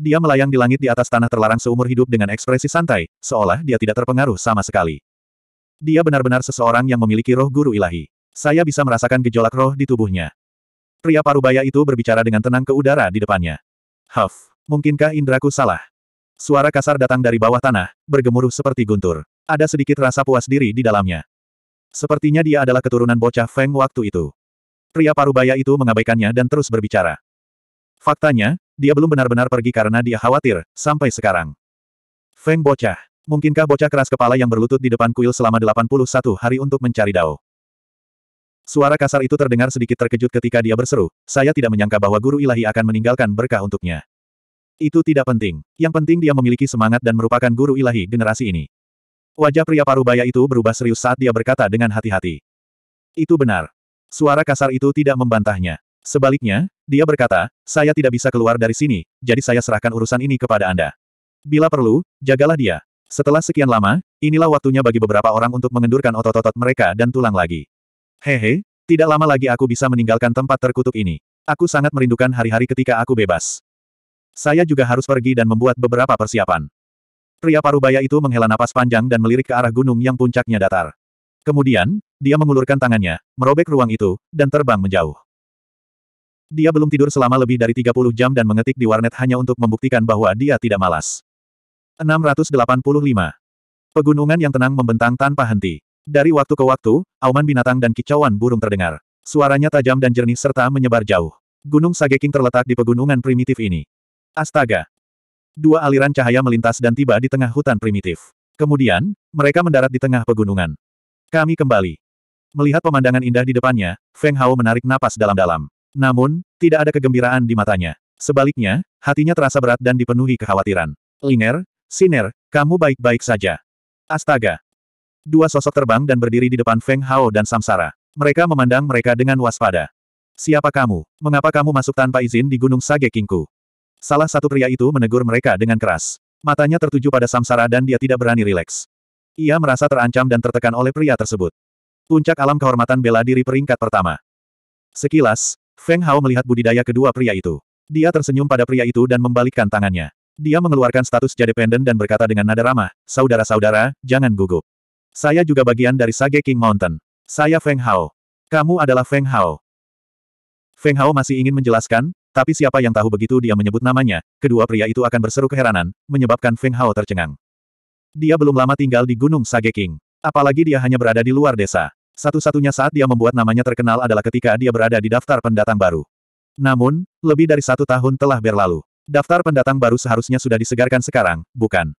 Dia melayang di langit di atas tanah terlarang seumur hidup dengan ekspresi santai, seolah dia tidak terpengaruh sama sekali. Dia benar-benar seseorang yang memiliki roh guru ilahi. Saya bisa merasakan gejolak roh di tubuhnya. Pria parubaya itu berbicara dengan tenang ke udara di depannya. Huff, mungkinkah indraku salah? Suara kasar datang dari bawah tanah, bergemuruh seperti guntur. Ada sedikit rasa puas diri di dalamnya. Sepertinya dia adalah keturunan bocah Feng waktu itu. Pria parubaya itu mengabaikannya dan terus berbicara. Faktanya, dia belum benar-benar pergi karena dia khawatir, sampai sekarang. Feng bocah. Mungkinkah bocah keras kepala yang berlutut di depan kuil selama 81 hari untuk mencari Dao? Suara kasar itu terdengar sedikit terkejut ketika dia berseru, saya tidak menyangka bahwa guru ilahi akan meninggalkan berkah untuknya. Itu tidak penting. Yang penting dia memiliki semangat dan merupakan guru ilahi generasi ini. Wajah pria parubaya itu berubah serius saat dia berkata dengan hati-hati. Itu benar. Suara kasar itu tidak membantahnya. Sebaliknya, dia berkata, saya tidak bisa keluar dari sini, jadi saya serahkan urusan ini kepada Anda. Bila perlu, jagalah dia. Setelah sekian lama, inilah waktunya bagi beberapa orang untuk mengendurkan otot-otot mereka dan tulang lagi. Hehe, tidak lama lagi aku bisa meninggalkan tempat terkutuk ini. Aku sangat merindukan hari-hari ketika aku bebas. Saya juga harus pergi dan membuat beberapa persiapan. Pria parubaya itu menghela napas panjang dan melirik ke arah gunung yang puncaknya datar. Kemudian, dia mengulurkan tangannya, merobek ruang itu, dan terbang menjauh. Dia belum tidur selama lebih dari 30 jam dan mengetik di warnet hanya untuk membuktikan bahwa dia tidak malas. 685. Pegunungan yang tenang membentang tanpa henti. Dari waktu ke waktu, auman binatang dan kicauan burung terdengar. Suaranya tajam dan jernih serta menyebar jauh. Gunung Sageking terletak di pegunungan primitif ini. Astaga! Dua aliran cahaya melintas dan tiba di tengah hutan primitif. Kemudian, mereka mendarat di tengah pegunungan. Kami kembali. Melihat pemandangan indah di depannya, Feng Hao menarik napas dalam-dalam. Namun, tidak ada kegembiraan di matanya. Sebaliknya, hatinya terasa berat dan dipenuhi kekhawatiran. Liner, Siner, kamu baik-baik saja. Astaga! Dua sosok terbang dan berdiri di depan Feng Hao dan Samsara. Mereka memandang mereka dengan waspada. Siapa kamu? Mengapa kamu masuk tanpa izin di Gunung Sage Kingku? Salah satu pria itu menegur mereka dengan keras. Matanya tertuju pada Samsara dan dia tidak berani rileks. Ia merasa terancam dan tertekan oleh pria tersebut. Puncak alam kehormatan bela diri peringkat pertama. Sekilas, Feng Hao melihat budidaya kedua pria itu. Dia tersenyum pada pria itu dan membalikkan tangannya. Dia mengeluarkan status jadi pendant dan berkata dengan nada ramah, Saudara-saudara, jangan gugup. Saya juga bagian dari Sage King Mountain. Saya Feng Hao. Kamu adalah Feng Hao. Feng Hao masih ingin menjelaskan, tapi siapa yang tahu begitu dia menyebut namanya, kedua pria itu akan berseru keheranan, menyebabkan Feng Hao tercengang. Dia belum lama tinggal di Gunung Sage King, Apalagi dia hanya berada di luar desa. Satu-satunya saat dia membuat namanya terkenal adalah ketika dia berada di daftar pendatang baru. Namun, lebih dari satu tahun telah berlalu. Daftar pendatang baru seharusnya sudah disegarkan sekarang, bukan?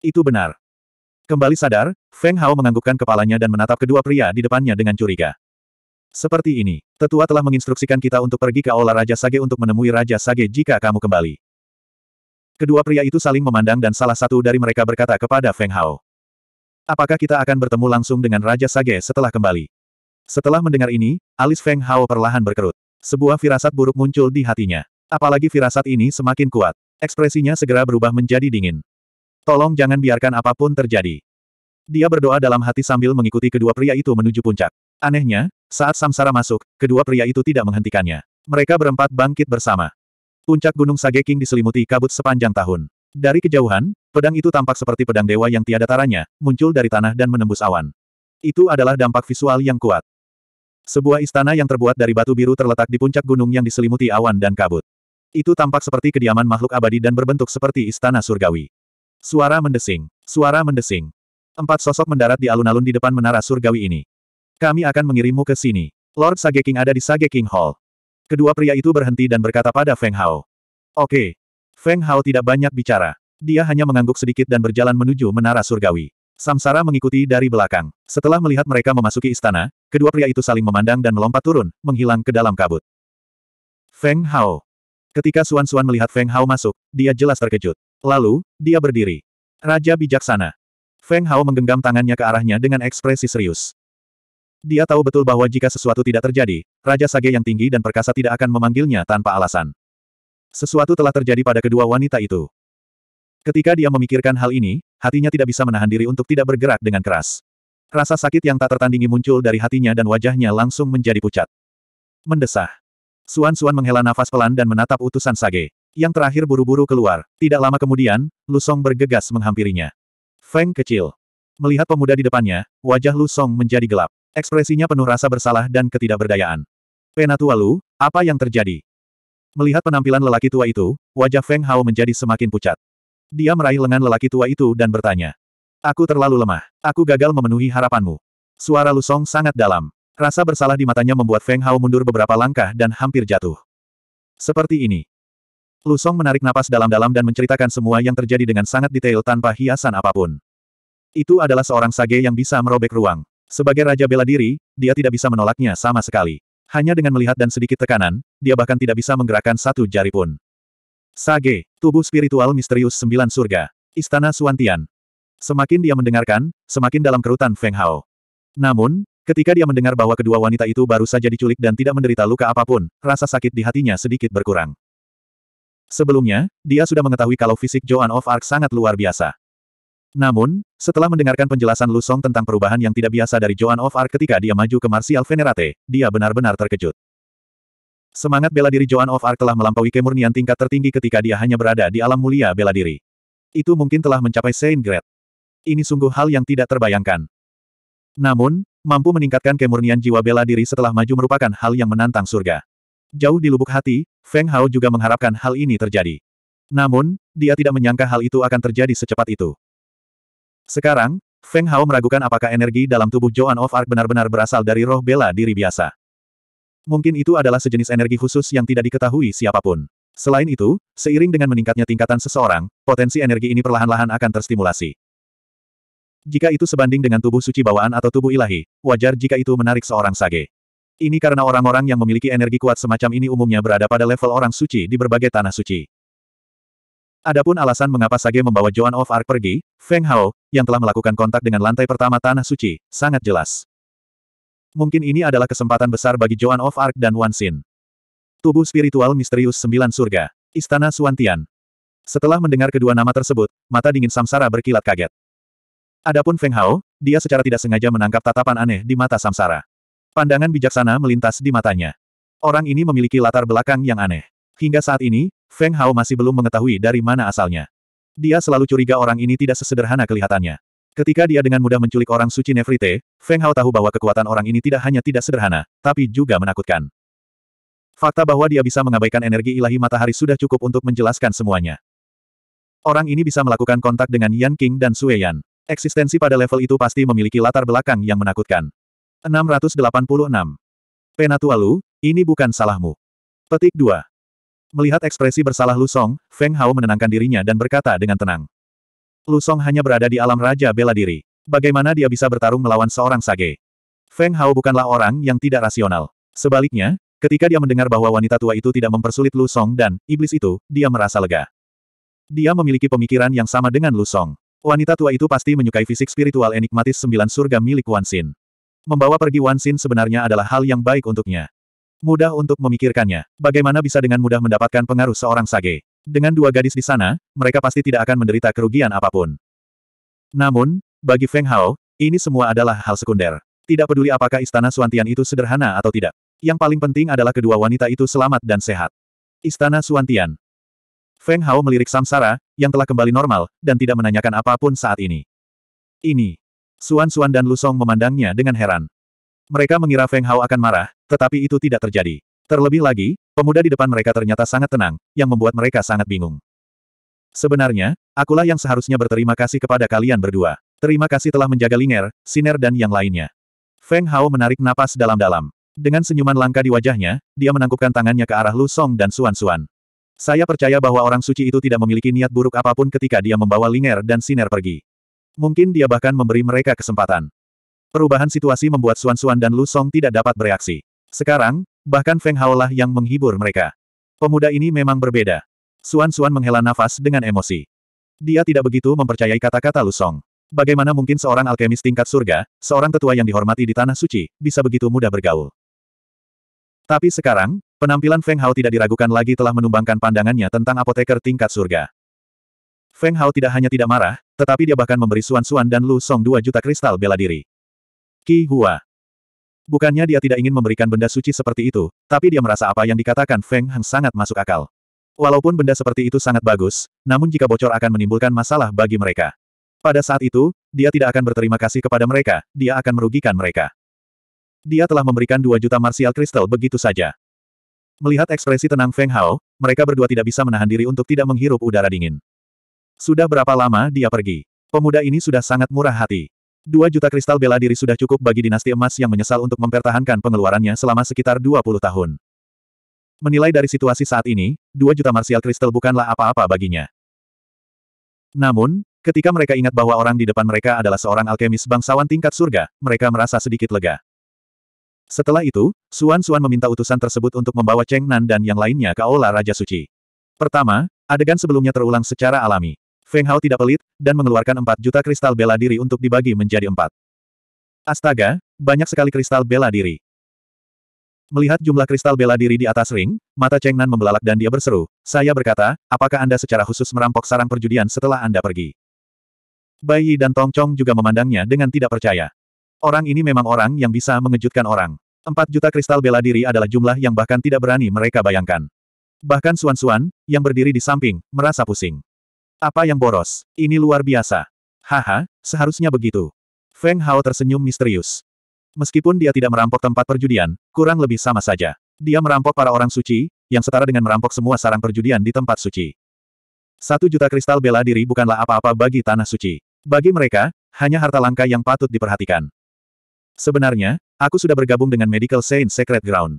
Itu benar. Kembali sadar, Feng Hao menganggukkan kepalanya dan menatap kedua pria di depannya dengan curiga. Seperti ini, tetua telah menginstruksikan kita untuk pergi ke Aula Raja Sage untuk menemui Raja Sage jika kamu kembali. Kedua pria itu saling memandang dan salah satu dari mereka berkata kepada Feng Hao. Apakah kita akan bertemu langsung dengan Raja Sage setelah kembali? Setelah mendengar ini, alis Feng Hao perlahan berkerut. Sebuah firasat buruk muncul di hatinya. Apalagi firasat ini semakin kuat. Ekspresinya segera berubah menjadi dingin. Tolong jangan biarkan apapun terjadi. Dia berdoa dalam hati sambil mengikuti kedua pria itu menuju puncak. Anehnya, saat Samsara masuk, kedua pria itu tidak menghentikannya. Mereka berempat bangkit bersama. Puncak Gunung Sageking diselimuti kabut sepanjang tahun. Dari kejauhan, pedang itu tampak seperti pedang dewa yang tiada taranya, muncul dari tanah dan menembus awan. Itu adalah dampak visual yang kuat. Sebuah istana yang terbuat dari batu biru terletak di puncak gunung yang diselimuti awan dan kabut. Itu tampak seperti kediaman makhluk abadi dan berbentuk seperti istana surgawi. Suara mendesing. Suara mendesing. Empat sosok mendarat di alun-alun di depan menara surgawi ini. Kami akan mengirimmu ke sini. Lord King ada di King Hall. Kedua pria itu berhenti dan berkata pada Feng Hao. Oke. Feng Hao tidak banyak bicara. Dia hanya mengangguk sedikit dan berjalan menuju menara surgawi. Samsara mengikuti dari belakang. Setelah melihat mereka memasuki istana, kedua pria itu saling memandang dan melompat turun, menghilang ke dalam kabut. Feng Hao. Ketika Suan Suan melihat Feng Hao masuk, dia jelas terkejut. Lalu, dia berdiri. Raja bijaksana. Feng Hao menggenggam tangannya ke arahnya dengan ekspresi serius. Dia tahu betul bahwa jika sesuatu tidak terjadi, Raja Sage yang tinggi dan perkasa tidak akan memanggilnya tanpa alasan. Sesuatu telah terjadi pada kedua wanita itu. Ketika dia memikirkan hal ini, hatinya tidak bisa menahan diri untuk tidak bergerak dengan keras. Rasa sakit yang tak tertandingi muncul dari hatinya dan wajahnya langsung menjadi pucat. Mendesah. Suan-Suan menghela nafas pelan dan menatap utusan Sage. Yang terakhir buru-buru keluar. Tidak lama kemudian, Lusong bergegas menghampirinya. Feng kecil. Melihat pemuda di depannya, wajah Lusong menjadi gelap. Ekspresinya penuh rasa bersalah dan ketidakberdayaan. Penatua Lu, apa yang terjadi? Melihat penampilan lelaki tua itu, wajah Feng Hao menjadi semakin pucat. Dia meraih lengan lelaki tua itu dan bertanya. Aku terlalu lemah. Aku gagal memenuhi harapanmu. Suara Lu Song sangat dalam. Rasa bersalah di matanya membuat Feng Hao mundur beberapa langkah dan hampir jatuh. Seperti ini. Lu Song menarik napas dalam-dalam dan menceritakan semua yang terjadi dengan sangat detail tanpa hiasan apapun. Itu adalah seorang sage yang bisa merobek ruang. Sebagai raja bela diri, dia tidak bisa menolaknya sama sekali. Hanya dengan melihat dan sedikit tekanan, dia bahkan tidak bisa menggerakkan satu jari pun. Sage, tubuh spiritual misterius sembilan surga. Istana Suantian. Semakin dia mendengarkan, semakin dalam kerutan Feng Hao. Namun, ketika dia mendengar bahwa kedua wanita itu baru saja diculik dan tidak menderita luka apapun, rasa sakit di hatinya sedikit berkurang. Sebelumnya, dia sudah mengetahui kalau fisik Joan of Arc sangat luar biasa. Namun, setelah mendengarkan penjelasan Lu Song tentang perubahan yang tidak biasa dari Joan of Arc ketika dia maju ke Martial Venerate, dia benar-benar terkejut. Semangat bela diri Joan of Arc telah melampaui kemurnian tingkat tertinggi ketika dia hanya berada di alam mulia bela diri. Itu mungkin telah mencapai Saint Grade. Ini sungguh hal yang tidak terbayangkan. Namun, mampu meningkatkan kemurnian jiwa bela diri setelah maju merupakan hal yang menantang surga. Jauh di lubuk hati, Feng Hao juga mengharapkan hal ini terjadi. Namun, dia tidak menyangka hal itu akan terjadi secepat itu. Sekarang, Feng Hao meragukan apakah energi dalam tubuh Joan of Arc benar-benar berasal dari roh bela diri biasa. Mungkin itu adalah sejenis energi khusus yang tidak diketahui siapapun. Selain itu, seiring dengan meningkatnya tingkatan seseorang, potensi energi ini perlahan-lahan akan terstimulasi. Jika itu sebanding dengan tubuh suci bawaan atau tubuh ilahi, wajar jika itu menarik seorang sage. Ini karena orang-orang yang memiliki energi kuat semacam ini umumnya berada pada level orang suci di berbagai tanah suci. Adapun alasan mengapa Sage membawa Joan of Arc pergi, Feng Hao, yang telah melakukan kontak dengan lantai pertama Tanah Suci, sangat jelas. Mungkin ini adalah kesempatan besar bagi Joan of Arc dan Wan Xin. Tubuh spiritual misterius sembilan surga. Istana Suantian. Setelah mendengar kedua nama tersebut, mata dingin Samsara berkilat kaget. Adapun Feng Hao, dia secara tidak sengaja menangkap tatapan aneh di mata Samsara. Pandangan bijaksana melintas di matanya. Orang ini memiliki latar belakang yang aneh. Hingga saat ini, Feng Hao masih belum mengetahui dari mana asalnya. Dia selalu curiga orang ini tidak sesederhana kelihatannya. Ketika dia dengan mudah menculik orang suci Nefrite, Feng Hao tahu bahwa kekuatan orang ini tidak hanya tidak sederhana, tapi juga menakutkan. Fakta bahwa dia bisa mengabaikan energi ilahi matahari sudah cukup untuk menjelaskan semuanya. Orang ini bisa melakukan kontak dengan Yan King dan Sue Yan. Eksistensi pada level itu pasti memiliki latar belakang yang menakutkan. 686. Penatua Lu, ini bukan salahmu. Petik 2. Melihat ekspresi bersalah Lu Song, Feng Hao menenangkan dirinya dan berkata dengan tenang. Lu Song hanya berada di alam raja bela diri. Bagaimana dia bisa bertarung melawan seorang sage? Feng Hao bukanlah orang yang tidak rasional. Sebaliknya, ketika dia mendengar bahwa wanita tua itu tidak mempersulit Lu Song dan iblis itu, dia merasa lega. Dia memiliki pemikiran yang sama dengan Lu Song. Wanita tua itu pasti menyukai fisik spiritual enigmatis sembilan surga milik Wan Xin. Membawa pergi Wan Xin sebenarnya adalah hal yang baik untuknya. Mudah untuk memikirkannya. Bagaimana bisa dengan mudah mendapatkan pengaruh seorang sage? Dengan dua gadis di sana, mereka pasti tidak akan menderita kerugian apapun. Namun, bagi Feng Hao, ini semua adalah hal sekunder. Tidak peduli apakah istana Suantian itu sederhana atau tidak. Yang paling penting adalah kedua wanita itu selamat dan sehat. Istana Suantian. Feng Hao melirik Samsara, yang telah kembali normal, dan tidak menanyakan apapun saat ini. Ini. Suan Suan dan Lusong memandangnya dengan heran. Mereka mengira Feng Hao akan marah, tetapi itu tidak terjadi. Terlebih lagi, pemuda di depan mereka ternyata sangat tenang, yang membuat mereka sangat bingung. Sebenarnya, akulah yang seharusnya berterima kasih kepada kalian berdua. Terima kasih telah menjaga Linger, Siner dan yang lainnya. Feng Hao menarik napas dalam-dalam. Dengan senyuman langka di wajahnya, dia menangkupkan tangannya ke arah Lu Song dan Suan Suan. Saya percaya bahwa orang suci itu tidak memiliki niat buruk apapun ketika dia membawa Linger dan Siner pergi. Mungkin dia bahkan memberi mereka kesempatan. Perubahan situasi membuat Suan Suan dan Lu Song tidak dapat bereaksi. Sekarang, bahkan Feng Hao lah yang menghibur mereka. Pemuda ini memang berbeda. Suan Suan menghela nafas dengan emosi. Dia tidak begitu mempercayai kata-kata Lu Song. Bagaimana mungkin seorang alkemis tingkat surga, seorang tetua yang dihormati di Tanah Suci, bisa begitu mudah bergaul? Tapi sekarang, penampilan Feng Hao tidak diragukan lagi telah menumbangkan pandangannya tentang apoteker tingkat surga. Feng Hao tidak hanya tidak marah, tetapi dia bahkan memberi Suan Suan dan Lu Song 2 juta kristal bela diri. Ki Hua. Bukannya dia tidak ingin memberikan benda suci seperti itu, tapi dia merasa apa yang dikatakan Feng Heng sangat masuk akal. Walaupun benda seperti itu sangat bagus, namun jika bocor akan menimbulkan masalah bagi mereka. Pada saat itu, dia tidak akan berterima kasih kepada mereka, dia akan merugikan mereka. Dia telah memberikan 2 juta martial kristal begitu saja. Melihat ekspresi tenang Feng Hao, mereka berdua tidak bisa menahan diri untuk tidak menghirup udara dingin. Sudah berapa lama dia pergi? Pemuda ini sudah sangat murah hati. Dua juta kristal bela diri sudah cukup bagi dinasti emas yang menyesal untuk mempertahankan pengeluarannya selama sekitar 20 tahun. Menilai dari situasi saat ini, dua juta martial kristal bukanlah apa-apa baginya. Namun, ketika mereka ingat bahwa orang di depan mereka adalah seorang alkemis bangsawan tingkat surga, mereka merasa sedikit lega. Setelah itu, Suan Suan meminta utusan tersebut untuk membawa Cheng Nan dan yang lainnya ke Aula Raja Suci. Pertama, adegan sebelumnya terulang secara alami. Feng Hao tidak pelit, dan mengeluarkan 4 juta kristal bela diri untuk dibagi menjadi empat. Astaga, banyak sekali kristal bela diri. Melihat jumlah kristal bela diri di atas ring, mata Cheng Nan membelalak dan dia berseru, saya berkata, apakah Anda secara khusus merampok sarang perjudian setelah Anda pergi? Bai Yi dan Tong Chong juga memandangnya dengan tidak percaya. Orang ini memang orang yang bisa mengejutkan orang. Empat juta kristal bela diri adalah jumlah yang bahkan tidak berani mereka bayangkan. Bahkan Suan Suan, yang berdiri di samping, merasa pusing. Apa yang boros? Ini luar biasa. Haha, seharusnya begitu. Feng Hao tersenyum misterius. Meskipun dia tidak merampok tempat perjudian, kurang lebih sama saja. Dia merampok para orang suci, yang setara dengan merampok semua sarang perjudian di tempat suci. Satu juta kristal bela diri bukanlah apa-apa bagi tanah suci. Bagi mereka, hanya harta langka yang patut diperhatikan. Sebenarnya, aku sudah bergabung dengan Medical Saint Secret Ground.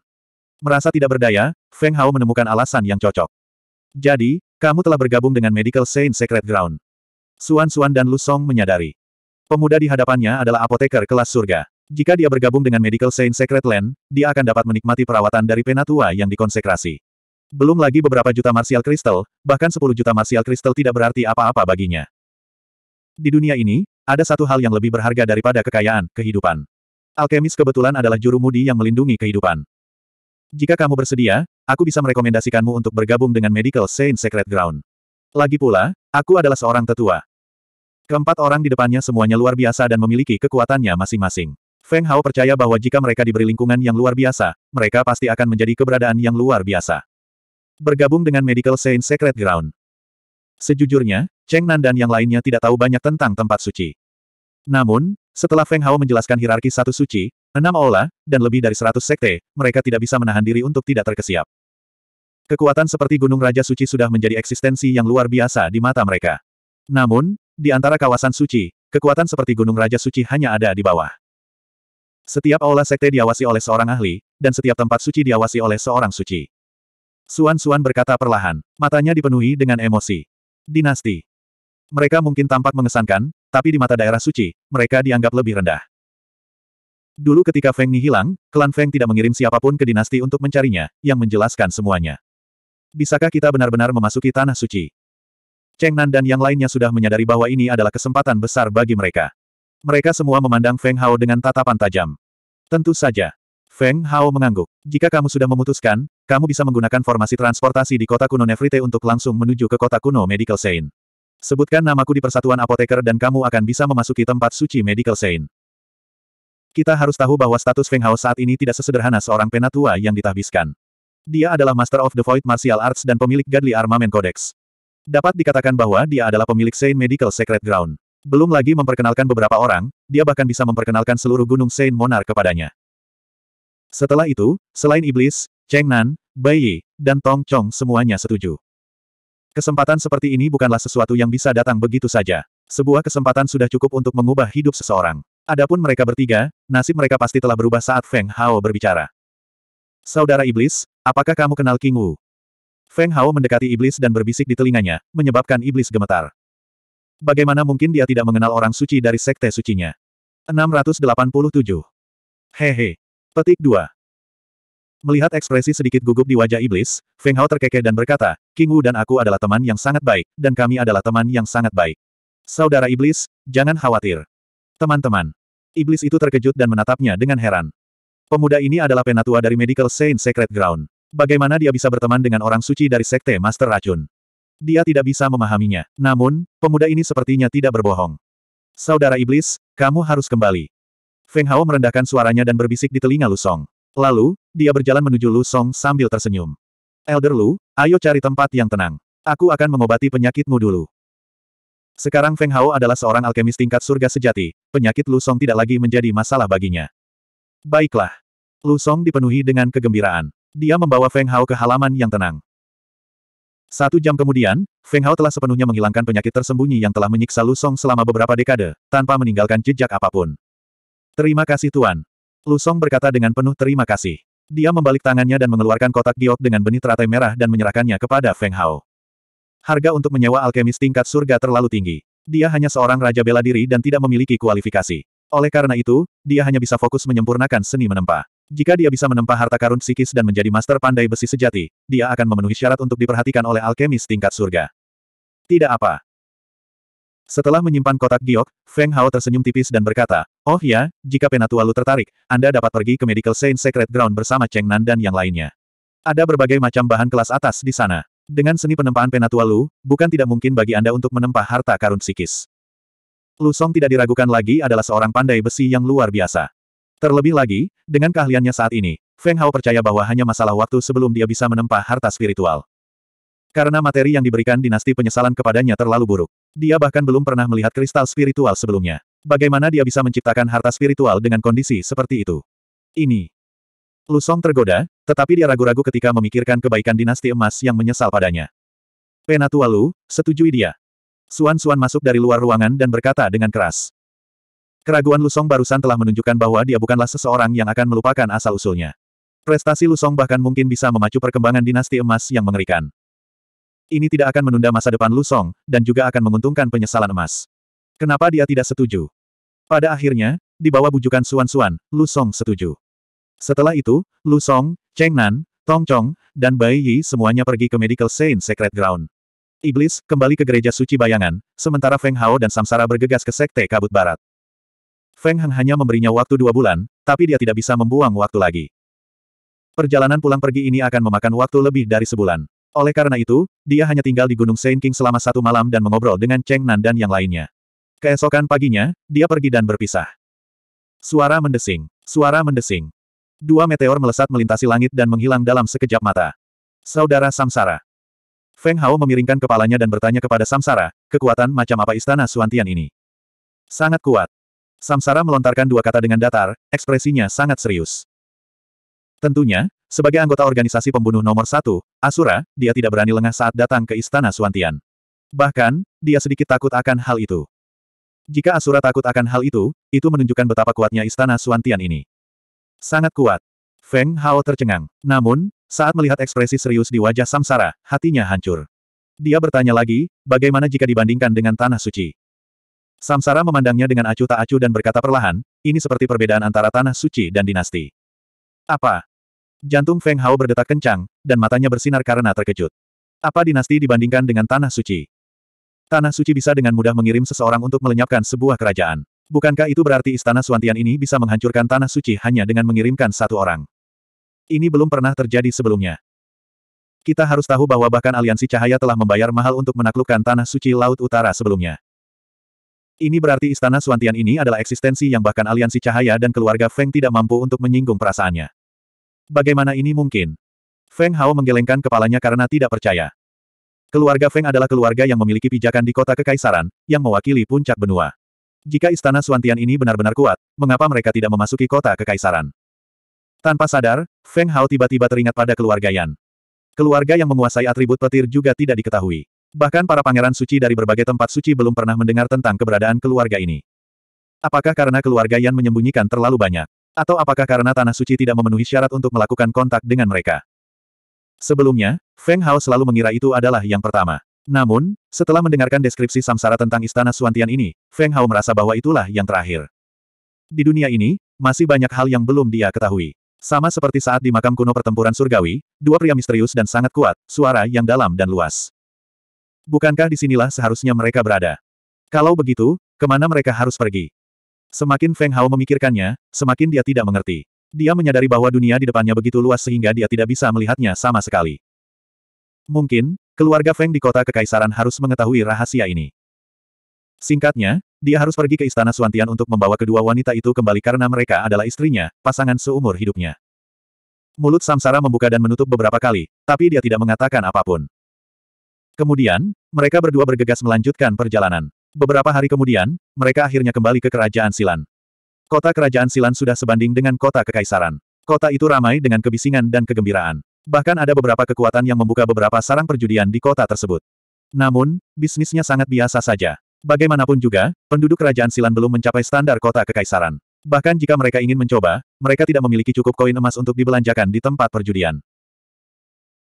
Merasa tidak berdaya, Feng Hao menemukan alasan yang cocok. Jadi, kamu telah bergabung dengan Medical Saint Secret Ground. Suan Suan dan Lu Song menyadari. Pemuda di hadapannya adalah apoteker kelas surga. Jika dia bergabung dengan Medical Saint Secret Land, dia akan dapat menikmati perawatan dari penatua yang dikonsekrasi. Belum lagi beberapa juta martial kristal, bahkan 10 juta martial kristal tidak berarti apa-apa baginya. Di dunia ini, ada satu hal yang lebih berharga daripada kekayaan, kehidupan. Alkemis kebetulan adalah juru mudi yang melindungi kehidupan. Jika kamu bersedia, aku bisa merekomendasikanmu untuk bergabung dengan Medical Saint Secret Ground. Lagi pula, aku adalah seorang tetua. Keempat orang di depannya semuanya luar biasa dan memiliki kekuatannya masing-masing. Feng Hao percaya bahwa jika mereka diberi lingkungan yang luar biasa, mereka pasti akan menjadi keberadaan yang luar biasa. Bergabung dengan Medical Saint Secret Ground. Sejujurnya, Cheng Nan dan yang lainnya tidak tahu banyak tentang tempat suci. Namun, setelah Feng Hao menjelaskan hierarki satu suci, enam aula, dan lebih dari seratus sekte, mereka tidak bisa menahan diri untuk tidak terkesiap. Kekuatan seperti Gunung Raja Suci sudah menjadi eksistensi yang luar biasa di mata mereka. Namun, di antara kawasan suci, kekuatan seperti Gunung Raja Suci hanya ada di bawah. Setiap aula sekte diawasi oleh seorang ahli, dan setiap tempat suci diawasi oleh seorang suci. Suan Suan berkata perlahan, matanya dipenuhi dengan emosi. Dinasti. Mereka mungkin tampak mengesankan, tapi di mata daerah suci, mereka dianggap lebih rendah. Dulu ketika Feng Ni hilang, klan Feng tidak mengirim siapapun ke dinasti untuk mencarinya, yang menjelaskan semuanya. Bisakah kita benar-benar memasuki tanah suci? Cheng Nan dan yang lainnya sudah menyadari bahwa ini adalah kesempatan besar bagi mereka. Mereka semua memandang Feng Hao dengan tatapan tajam. Tentu saja. Feng Hao mengangguk. Jika kamu sudah memutuskan, kamu bisa menggunakan formasi transportasi di kota kuno Nevrite untuk langsung menuju ke kota kuno Medical Saint. Sebutkan namaku di persatuan apoteker dan kamu akan bisa memasuki tempat suci Medical Saint. Kita harus tahu bahwa status Feng Hao saat ini tidak sesederhana seorang penatua yang ditahbiskan. Dia adalah Master of the Void Martial Arts dan pemilik Godly Armament Codex. Dapat dikatakan bahwa dia adalah pemilik Saint Medical Secret Ground. Belum lagi memperkenalkan beberapa orang, dia bahkan bisa memperkenalkan seluruh gunung Saint Monar kepadanya. Setelah itu, selain iblis, Cheng Nan, Bai Yi, dan Tong Chong semuanya setuju. Kesempatan seperti ini bukanlah sesuatu yang bisa datang begitu saja. Sebuah kesempatan sudah cukup untuk mengubah hidup seseorang. Adapun mereka bertiga, nasib mereka pasti telah berubah saat Feng Hao berbicara. Saudara Iblis, apakah kamu kenal King Wu? Feng Hao mendekati Iblis dan berbisik di telinganya, menyebabkan Iblis gemetar. Bagaimana mungkin dia tidak mengenal orang suci dari sekte sucinya? 687. Hehe. Petik 2. Melihat ekspresi sedikit gugup di wajah iblis, Feng Hao terkekeh dan berkata, King Wu dan aku adalah teman yang sangat baik, dan kami adalah teman yang sangat baik. Saudara iblis, jangan khawatir. Teman-teman. Iblis itu terkejut dan menatapnya dengan heran. Pemuda ini adalah penatua dari Medical Saint Secret Ground. Bagaimana dia bisa berteman dengan orang suci dari Sekte Master Racun? Dia tidak bisa memahaminya. Namun, pemuda ini sepertinya tidak berbohong. Saudara iblis, kamu harus kembali. Feng Hao merendahkan suaranya dan berbisik di telinga Lusong. Lalu, dia berjalan menuju Lu Song sambil tersenyum. Elder Lu, ayo cari tempat yang tenang. Aku akan mengobati penyakitmu dulu. Sekarang Feng Hao adalah seorang alkemis tingkat surga sejati, penyakit Lu Song tidak lagi menjadi masalah baginya. Baiklah. Lu Song dipenuhi dengan kegembiraan. Dia membawa Feng Hao ke halaman yang tenang. Satu jam kemudian, Feng Hao telah sepenuhnya menghilangkan penyakit tersembunyi yang telah menyiksa Lu Song selama beberapa dekade, tanpa meninggalkan jejak apapun. Terima kasih Tuan. Lusong berkata dengan penuh terima kasih. Dia membalik tangannya dan mengeluarkan kotak giok dengan benih teratai merah dan menyerahkannya kepada Feng Hao. Harga untuk menyewa alkemis tingkat surga terlalu tinggi. Dia hanya seorang raja bela diri dan tidak memiliki kualifikasi. Oleh karena itu, dia hanya bisa fokus menyempurnakan seni menempa. Jika dia bisa menempa harta karun psikis dan menjadi master pandai besi sejati, dia akan memenuhi syarat untuk diperhatikan oleh alkemis tingkat surga. Tidak apa. Setelah menyimpan kotak giok, Feng Hao tersenyum tipis dan berkata, Oh ya, jika penatua lu tertarik, Anda dapat pergi ke Medical Saint Secret Ground bersama Cheng Nan dan yang lainnya. Ada berbagai macam bahan kelas atas di sana. Dengan seni penempaan penatua lu, bukan tidak mungkin bagi Anda untuk menempah harta karun psikis. Lu Song tidak diragukan lagi adalah seorang pandai besi yang luar biasa. Terlebih lagi, dengan keahliannya saat ini, Feng Hao percaya bahwa hanya masalah waktu sebelum dia bisa menempah harta spiritual. Karena materi yang diberikan dinasti penyesalan kepadanya terlalu buruk. Dia bahkan belum pernah melihat kristal spiritual sebelumnya. Bagaimana dia bisa menciptakan harta spiritual dengan kondisi seperti itu? Ini. Lusong tergoda, tetapi dia ragu-ragu ketika memikirkan kebaikan dinasti emas yang menyesal padanya. Penatua eh, Lu, setujui dia. Suan-Suan masuk dari luar ruangan dan berkata dengan keras. Keraguan Lusong barusan telah menunjukkan bahwa dia bukanlah seseorang yang akan melupakan asal-usulnya. Prestasi Lusong bahkan mungkin bisa memacu perkembangan dinasti emas yang mengerikan. Ini tidak akan menunda masa depan Lu Song, dan juga akan menguntungkan penyesalan emas. Kenapa dia tidak setuju? Pada akhirnya, di bawah bujukan Suan-Suan, Lu Song setuju. Setelah itu, Lu Song, Cheng Nan, Tong Chong, dan Bai Yi semuanya pergi ke Medical Saint Secret Ground. Iblis, kembali ke gereja suci bayangan, sementara Feng Hao dan Samsara bergegas ke Sekte Kabut Barat. Feng Heng hanya memberinya waktu dua bulan, tapi dia tidak bisa membuang waktu lagi. Perjalanan pulang pergi ini akan memakan waktu lebih dari sebulan. Oleh karena itu, dia hanya tinggal di Gunung Saint King selama satu malam dan mengobrol dengan Cheng Nan dan yang lainnya. Keesokan paginya, dia pergi dan berpisah. Suara mendesing. Suara mendesing. Dua meteor melesat melintasi langit dan menghilang dalam sekejap mata. Saudara Samsara. Feng Hao memiringkan kepalanya dan bertanya kepada Samsara, kekuatan macam apa istana Suantian ini? Sangat kuat. Samsara melontarkan dua kata dengan datar, ekspresinya sangat serius. Tentunya, sebagai anggota organisasi pembunuh nomor satu, Asura, dia tidak berani lengah saat datang ke Istana Suantian. Bahkan, dia sedikit takut akan hal itu. Jika Asura takut akan hal itu, itu menunjukkan betapa kuatnya Istana Suantian ini. Sangat kuat. Feng Hao tercengang. Namun, saat melihat ekspresi serius di wajah Samsara, hatinya hancur. Dia bertanya lagi, bagaimana jika dibandingkan dengan Tanah Suci? Samsara memandangnya dengan acuh tak acuh dan berkata perlahan, ini seperti perbedaan antara Tanah Suci dan Dinasti. Apa? Jantung Feng Hao berdetak kencang, dan matanya bersinar karena terkejut. Apa dinasti dibandingkan dengan Tanah Suci? Tanah Suci bisa dengan mudah mengirim seseorang untuk melenyapkan sebuah kerajaan. Bukankah itu berarti istana Suantian ini bisa menghancurkan Tanah Suci hanya dengan mengirimkan satu orang? Ini belum pernah terjadi sebelumnya. Kita harus tahu bahwa bahkan aliansi cahaya telah membayar mahal untuk menaklukkan tanah suci Laut Utara sebelumnya. Ini berarti istana Suantian ini adalah eksistensi yang bahkan aliansi cahaya dan keluarga Feng tidak mampu untuk menyinggung perasaannya. Bagaimana ini mungkin? Feng Hao menggelengkan kepalanya karena tidak percaya. Keluarga Feng adalah keluarga yang memiliki pijakan di kota kekaisaran, yang mewakili puncak benua. Jika istana Suantian ini benar-benar kuat, mengapa mereka tidak memasuki kota kekaisaran? Tanpa sadar, Feng Hao tiba-tiba teringat pada keluarga Yan. Keluarga yang menguasai atribut petir juga tidak diketahui. Bahkan para pangeran suci dari berbagai tempat suci belum pernah mendengar tentang keberadaan keluarga ini. Apakah karena keluarga Yan menyembunyikan terlalu banyak? Atau apakah karena Tanah Suci tidak memenuhi syarat untuk melakukan kontak dengan mereka? Sebelumnya, Feng Hao selalu mengira itu adalah yang pertama. Namun, setelah mendengarkan deskripsi samsara tentang Istana Suantian ini, Feng Hao merasa bahwa itulah yang terakhir. Di dunia ini, masih banyak hal yang belum dia ketahui. Sama seperti saat di makam kuno pertempuran surgawi, dua pria misterius dan sangat kuat, suara yang dalam dan luas. Bukankah disinilah seharusnya mereka berada? Kalau begitu, kemana mereka harus pergi? Semakin Feng Hao memikirkannya, semakin dia tidak mengerti. Dia menyadari bahwa dunia di depannya begitu luas sehingga dia tidak bisa melihatnya sama sekali. Mungkin, keluarga Feng di kota Kekaisaran harus mengetahui rahasia ini. Singkatnya, dia harus pergi ke Istana Suantian untuk membawa kedua wanita itu kembali karena mereka adalah istrinya, pasangan seumur hidupnya. Mulut Samsara membuka dan menutup beberapa kali, tapi dia tidak mengatakan apapun. Kemudian, mereka berdua bergegas melanjutkan perjalanan. Beberapa hari kemudian, mereka akhirnya kembali ke Kerajaan Silan. Kota Kerajaan Silan sudah sebanding dengan kota Kekaisaran. Kota itu ramai dengan kebisingan dan kegembiraan. Bahkan ada beberapa kekuatan yang membuka beberapa sarang perjudian di kota tersebut. Namun, bisnisnya sangat biasa saja. Bagaimanapun juga, penduduk Kerajaan Silan belum mencapai standar kota Kekaisaran. Bahkan jika mereka ingin mencoba, mereka tidak memiliki cukup koin emas untuk dibelanjakan di tempat perjudian.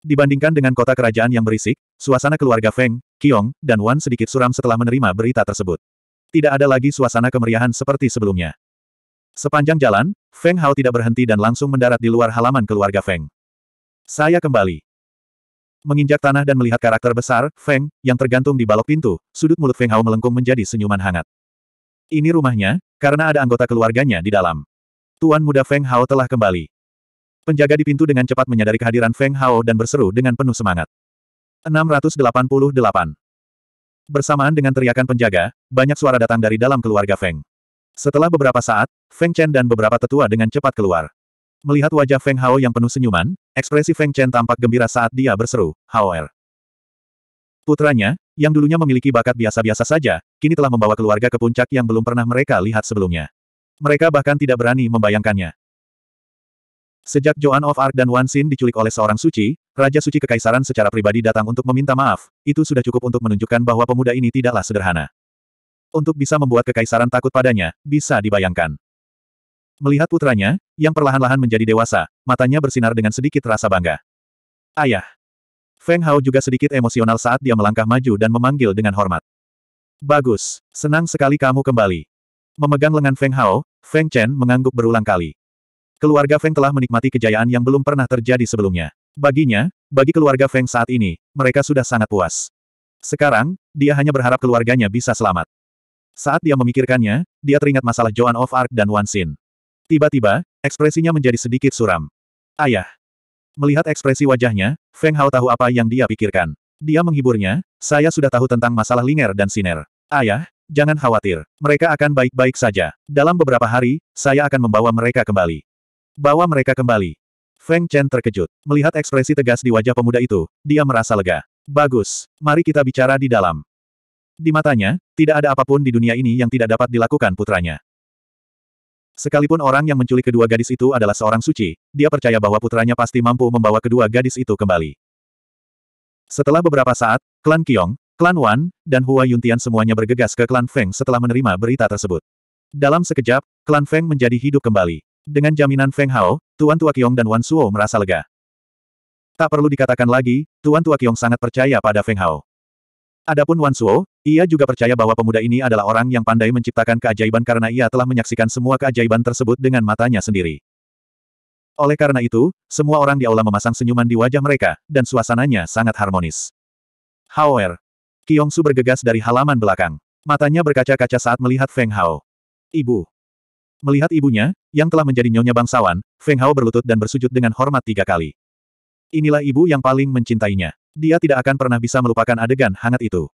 Dibandingkan dengan kota kerajaan yang berisik, Suasana keluarga Feng, Qiong, dan Wan sedikit suram setelah menerima berita tersebut. Tidak ada lagi suasana kemeriahan seperti sebelumnya. Sepanjang jalan, Feng Hao tidak berhenti dan langsung mendarat di luar halaman keluarga Feng. Saya kembali. Menginjak tanah dan melihat karakter besar, Feng, yang tergantung di balok pintu, sudut mulut Feng Hao melengkung menjadi senyuman hangat. Ini rumahnya, karena ada anggota keluarganya di dalam. Tuan muda Feng Hao telah kembali. Penjaga di pintu dengan cepat menyadari kehadiran Feng Hao dan berseru dengan penuh semangat. 688. Bersamaan dengan teriakan penjaga, banyak suara datang dari dalam keluarga Feng. Setelah beberapa saat, Feng Chen dan beberapa tetua dengan cepat keluar. Melihat wajah Feng Hao yang penuh senyuman, ekspresi Feng Chen tampak gembira saat dia berseru, Hao Er. Putranya, yang dulunya memiliki bakat biasa-biasa saja, kini telah membawa keluarga ke puncak yang belum pernah mereka lihat sebelumnya. Mereka bahkan tidak berani membayangkannya. Sejak Joan of Arc dan Wan Xin diculik oleh seorang suci, Raja Suci Kekaisaran secara pribadi datang untuk meminta maaf, itu sudah cukup untuk menunjukkan bahwa pemuda ini tidaklah sederhana. Untuk bisa membuat Kekaisaran takut padanya, bisa dibayangkan. Melihat putranya, yang perlahan-lahan menjadi dewasa, matanya bersinar dengan sedikit rasa bangga. Ayah. Feng Hao juga sedikit emosional saat dia melangkah maju dan memanggil dengan hormat. Bagus, senang sekali kamu kembali. Memegang lengan Feng Hao, Feng Chen mengangguk berulang kali. Keluarga Feng telah menikmati kejayaan yang belum pernah terjadi sebelumnya. Baginya, bagi keluarga Feng saat ini, mereka sudah sangat puas. Sekarang, dia hanya berharap keluarganya bisa selamat. Saat dia memikirkannya, dia teringat masalah Joan of Arc dan Wan Xin. Tiba-tiba, ekspresinya menjadi sedikit suram. Ayah. Melihat ekspresi wajahnya, Feng Hao tahu apa yang dia pikirkan. Dia menghiburnya, saya sudah tahu tentang masalah Linger dan Siner. Ayah, jangan khawatir, mereka akan baik-baik saja. Dalam beberapa hari, saya akan membawa mereka kembali. Bawa mereka kembali. Feng Chen terkejut. Melihat ekspresi tegas di wajah pemuda itu, dia merasa lega. Bagus, mari kita bicara di dalam. Di matanya, tidak ada apapun di dunia ini yang tidak dapat dilakukan putranya. Sekalipun orang yang menculik kedua gadis itu adalah seorang suci, dia percaya bahwa putranya pasti mampu membawa kedua gadis itu kembali. Setelah beberapa saat, klan Kiong, klan Wan, dan Hua Yuntian semuanya bergegas ke klan Feng setelah menerima berita tersebut. Dalam sekejap, klan Feng menjadi hidup kembali. Dengan jaminan Feng Hao, Tuan Tua Qiong dan Wan Suo merasa lega. Tak perlu dikatakan lagi, Tuan Tua Qiong sangat percaya pada Feng Hao. Adapun Wan Suo, ia juga percaya bahwa pemuda ini adalah orang yang pandai menciptakan keajaiban karena ia telah menyaksikan semua keajaiban tersebut dengan matanya sendiri. Oleh karena itu, semua orang di aula memasang senyuman di wajah mereka, dan suasananya sangat harmonis. Kiong Su bergegas dari halaman belakang. Matanya berkaca-kaca saat melihat Feng Hao. Ibu, Melihat ibunya, yang telah menjadi nyonya bangsawan, Feng Hao berlutut dan bersujud dengan hormat tiga kali. Inilah ibu yang paling mencintainya. Dia tidak akan pernah bisa melupakan adegan hangat itu.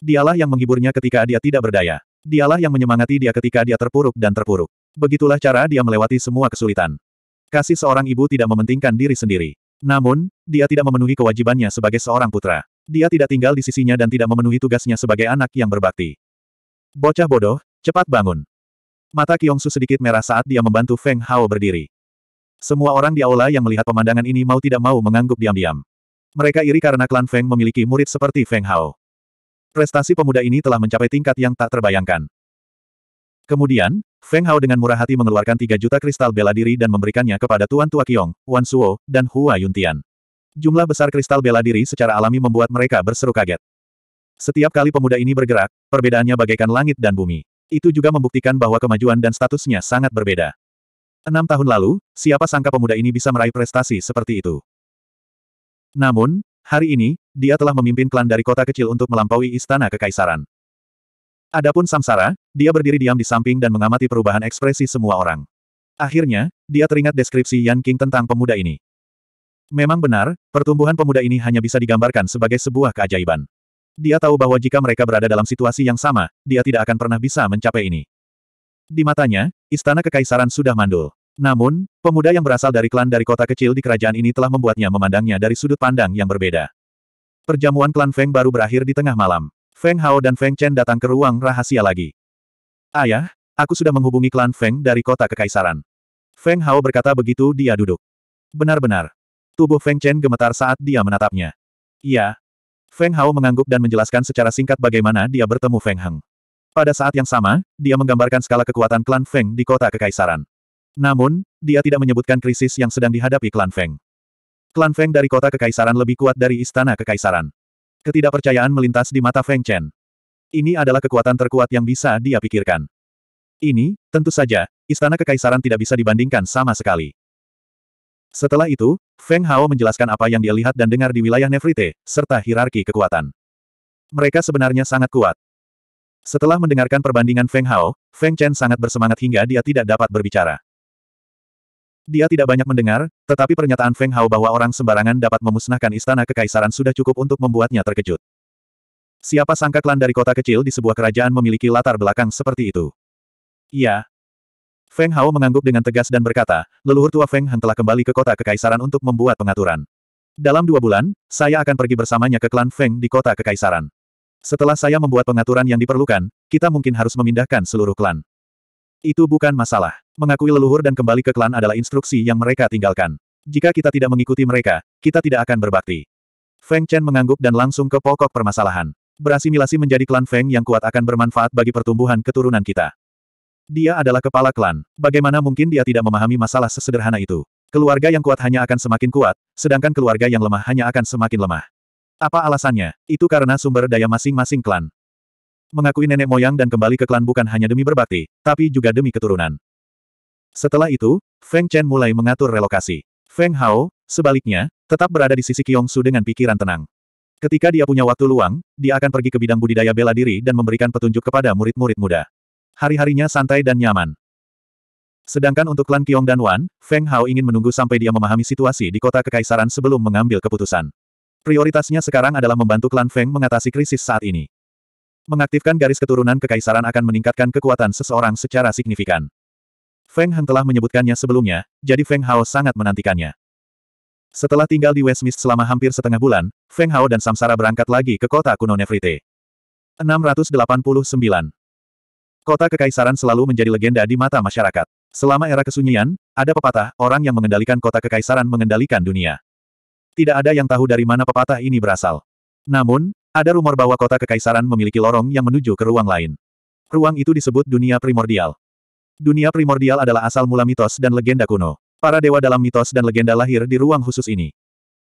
Dialah yang menghiburnya ketika dia tidak berdaya. Dialah yang menyemangati dia ketika dia terpuruk dan terpuruk. Begitulah cara dia melewati semua kesulitan. Kasih seorang ibu tidak mementingkan diri sendiri. Namun, dia tidak memenuhi kewajibannya sebagai seorang putra. Dia tidak tinggal di sisinya dan tidak memenuhi tugasnya sebagai anak yang berbakti. Bocah bodoh, cepat bangun. Mata Kiongsu sedikit merah saat dia membantu Feng Hao berdiri. Semua orang di aula yang melihat pemandangan ini mau tidak mau mengangguk diam-diam. Mereka iri karena klan Feng memiliki murid seperti Feng Hao. Prestasi pemuda ini telah mencapai tingkat yang tak terbayangkan. Kemudian, Feng Hao dengan murah hati mengeluarkan 3 juta kristal bela diri dan memberikannya kepada Tuan Tua Kiong, Wan Suo, dan Hua Yuntian. Jumlah besar kristal bela diri secara alami membuat mereka berseru kaget. Setiap kali pemuda ini bergerak, perbedaannya bagaikan langit dan bumi. Itu juga membuktikan bahwa kemajuan dan statusnya sangat berbeda. Enam tahun lalu, siapa sangka pemuda ini bisa meraih prestasi seperti itu. Namun, hari ini, dia telah memimpin klan dari kota kecil untuk melampaui istana kekaisaran. Adapun Samsara, dia berdiri diam di samping dan mengamati perubahan ekspresi semua orang. Akhirnya, dia teringat deskripsi Yan King tentang pemuda ini. Memang benar, pertumbuhan pemuda ini hanya bisa digambarkan sebagai sebuah keajaiban. Dia tahu bahwa jika mereka berada dalam situasi yang sama, dia tidak akan pernah bisa mencapai ini. Di matanya, istana kekaisaran sudah mandul. Namun, pemuda yang berasal dari klan dari kota kecil di kerajaan ini telah membuatnya memandangnya dari sudut pandang yang berbeda. Perjamuan klan Feng baru berakhir di tengah malam. Feng Hao dan Feng Chen datang ke ruang rahasia lagi. Ayah, aku sudah menghubungi klan Feng dari kota kekaisaran. Feng Hao berkata begitu dia duduk. Benar-benar. Tubuh Feng Chen gemetar saat dia menatapnya. Iya, Feng Hao mengangguk dan menjelaskan secara singkat bagaimana dia bertemu Feng Heng. Pada saat yang sama, dia menggambarkan skala kekuatan klan Feng di kota kekaisaran. Namun, dia tidak menyebutkan krisis yang sedang dihadapi klan Feng. Klan Feng dari kota kekaisaran lebih kuat dari istana kekaisaran. Ketidakpercayaan melintas di mata Feng Chen. Ini adalah kekuatan terkuat yang bisa dia pikirkan. Ini, tentu saja, istana kekaisaran tidak bisa dibandingkan sama sekali. Setelah itu, Feng Hao menjelaskan apa yang dia lihat dan dengar di wilayah Nefrite, serta hierarki kekuatan. Mereka sebenarnya sangat kuat. Setelah mendengarkan perbandingan Feng Hao, Feng Chen sangat bersemangat hingga dia tidak dapat berbicara. Dia tidak banyak mendengar, tetapi pernyataan Feng Hao bahwa orang sembarangan dapat memusnahkan istana kekaisaran sudah cukup untuk membuatnya terkejut. Siapa sangka klan dari kota kecil di sebuah kerajaan memiliki latar belakang seperti itu? Iya, Feng Hao mengangguk dengan tegas dan berkata, leluhur tua Feng Han telah kembali ke kota kekaisaran untuk membuat pengaturan. Dalam dua bulan, saya akan pergi bersamanya ke klan Feng di kota kekaisaran. Setelah saya membuat pengaturan yang diperlukan, kita mungkin harus memindahkan seluruh klan. Itu bukan masalah. Mengakui leluhur dan kembali ke klan adalah instruksi yang mereka tinggalkan. Jika kita tidak mengikuti mereka, kita tidak akan berbakti. Feng Chen mengangguk dan langsung ke pokok permasalahan. Berasimilasi menjadi klan Feng yang kuat akan bermanfaat bagi pertumbuhan keturunan kita. Dia adalah kepala klan. Bagaimana mungkin dia tidak memahami masalah sesederhana itu? Keluarga yang kuat hanya akan semakin kuat, sedangkan keluarga yang lemah hanya akan semakin lemah. Apa alasannya? Itu karena sumber daya masing-masing klan. Mengakui nenek moyang dan kembali ke klan bukan hanya demi berbakti, tapi juga demi keturunan. Setelah itu, Feng Chen mulai mengatur relokasi. Feng Hao, sebaliknya, tetap berada di sisi Kyong Su dengan pikiran tenang. Ketika dia punya waktu luang, dia akan pergi ke bidang budidaya bela diri dan memberikan petunjuk kepada murid-murid muda. Hari-harinya santai dan nyaman. Sedangkan untuk klan Qiong dan Wan, Feng Hao ingin menunggu sampai dia memahami situasi di kota kekaisaran sebelum mengambil keputusan. Prioritasnya sekarang adalah membantu klan Feng mengatasi krisis saat ini. Mengaktifkan garis keturunan kekaisaran akan meningkatkan kekuatan seseorang secara signifikan. Feng Heng telah menyebutkannya sebelumnya, jadi Feng Hao sangat menantikannya. Setelah tinggal di Westmist selama hampir setengah bulan, Feng Hao dan Samsara berangkat lagi ke kota kuno Nefrite. 689 Kota Kekaisaran selalu menjadi legenda di mata masyarakat. Selama era kesunyian, ada pepatah, orang yang mengendalikan kota kekaisaran mengendalikan dunia. Tidak ada yang tahu dari mana pepatah ini berasal. Namun, ada rumor bahwa kota kekaisaran memiliki lorong yang menuju ke ruang lain. Ruang itu disebut dunia primordial. Dunia primordial adalah asal mula mitos dan legenda kuno. Para dewa dalam mitos dan legenda lahir di ruang khusus ini.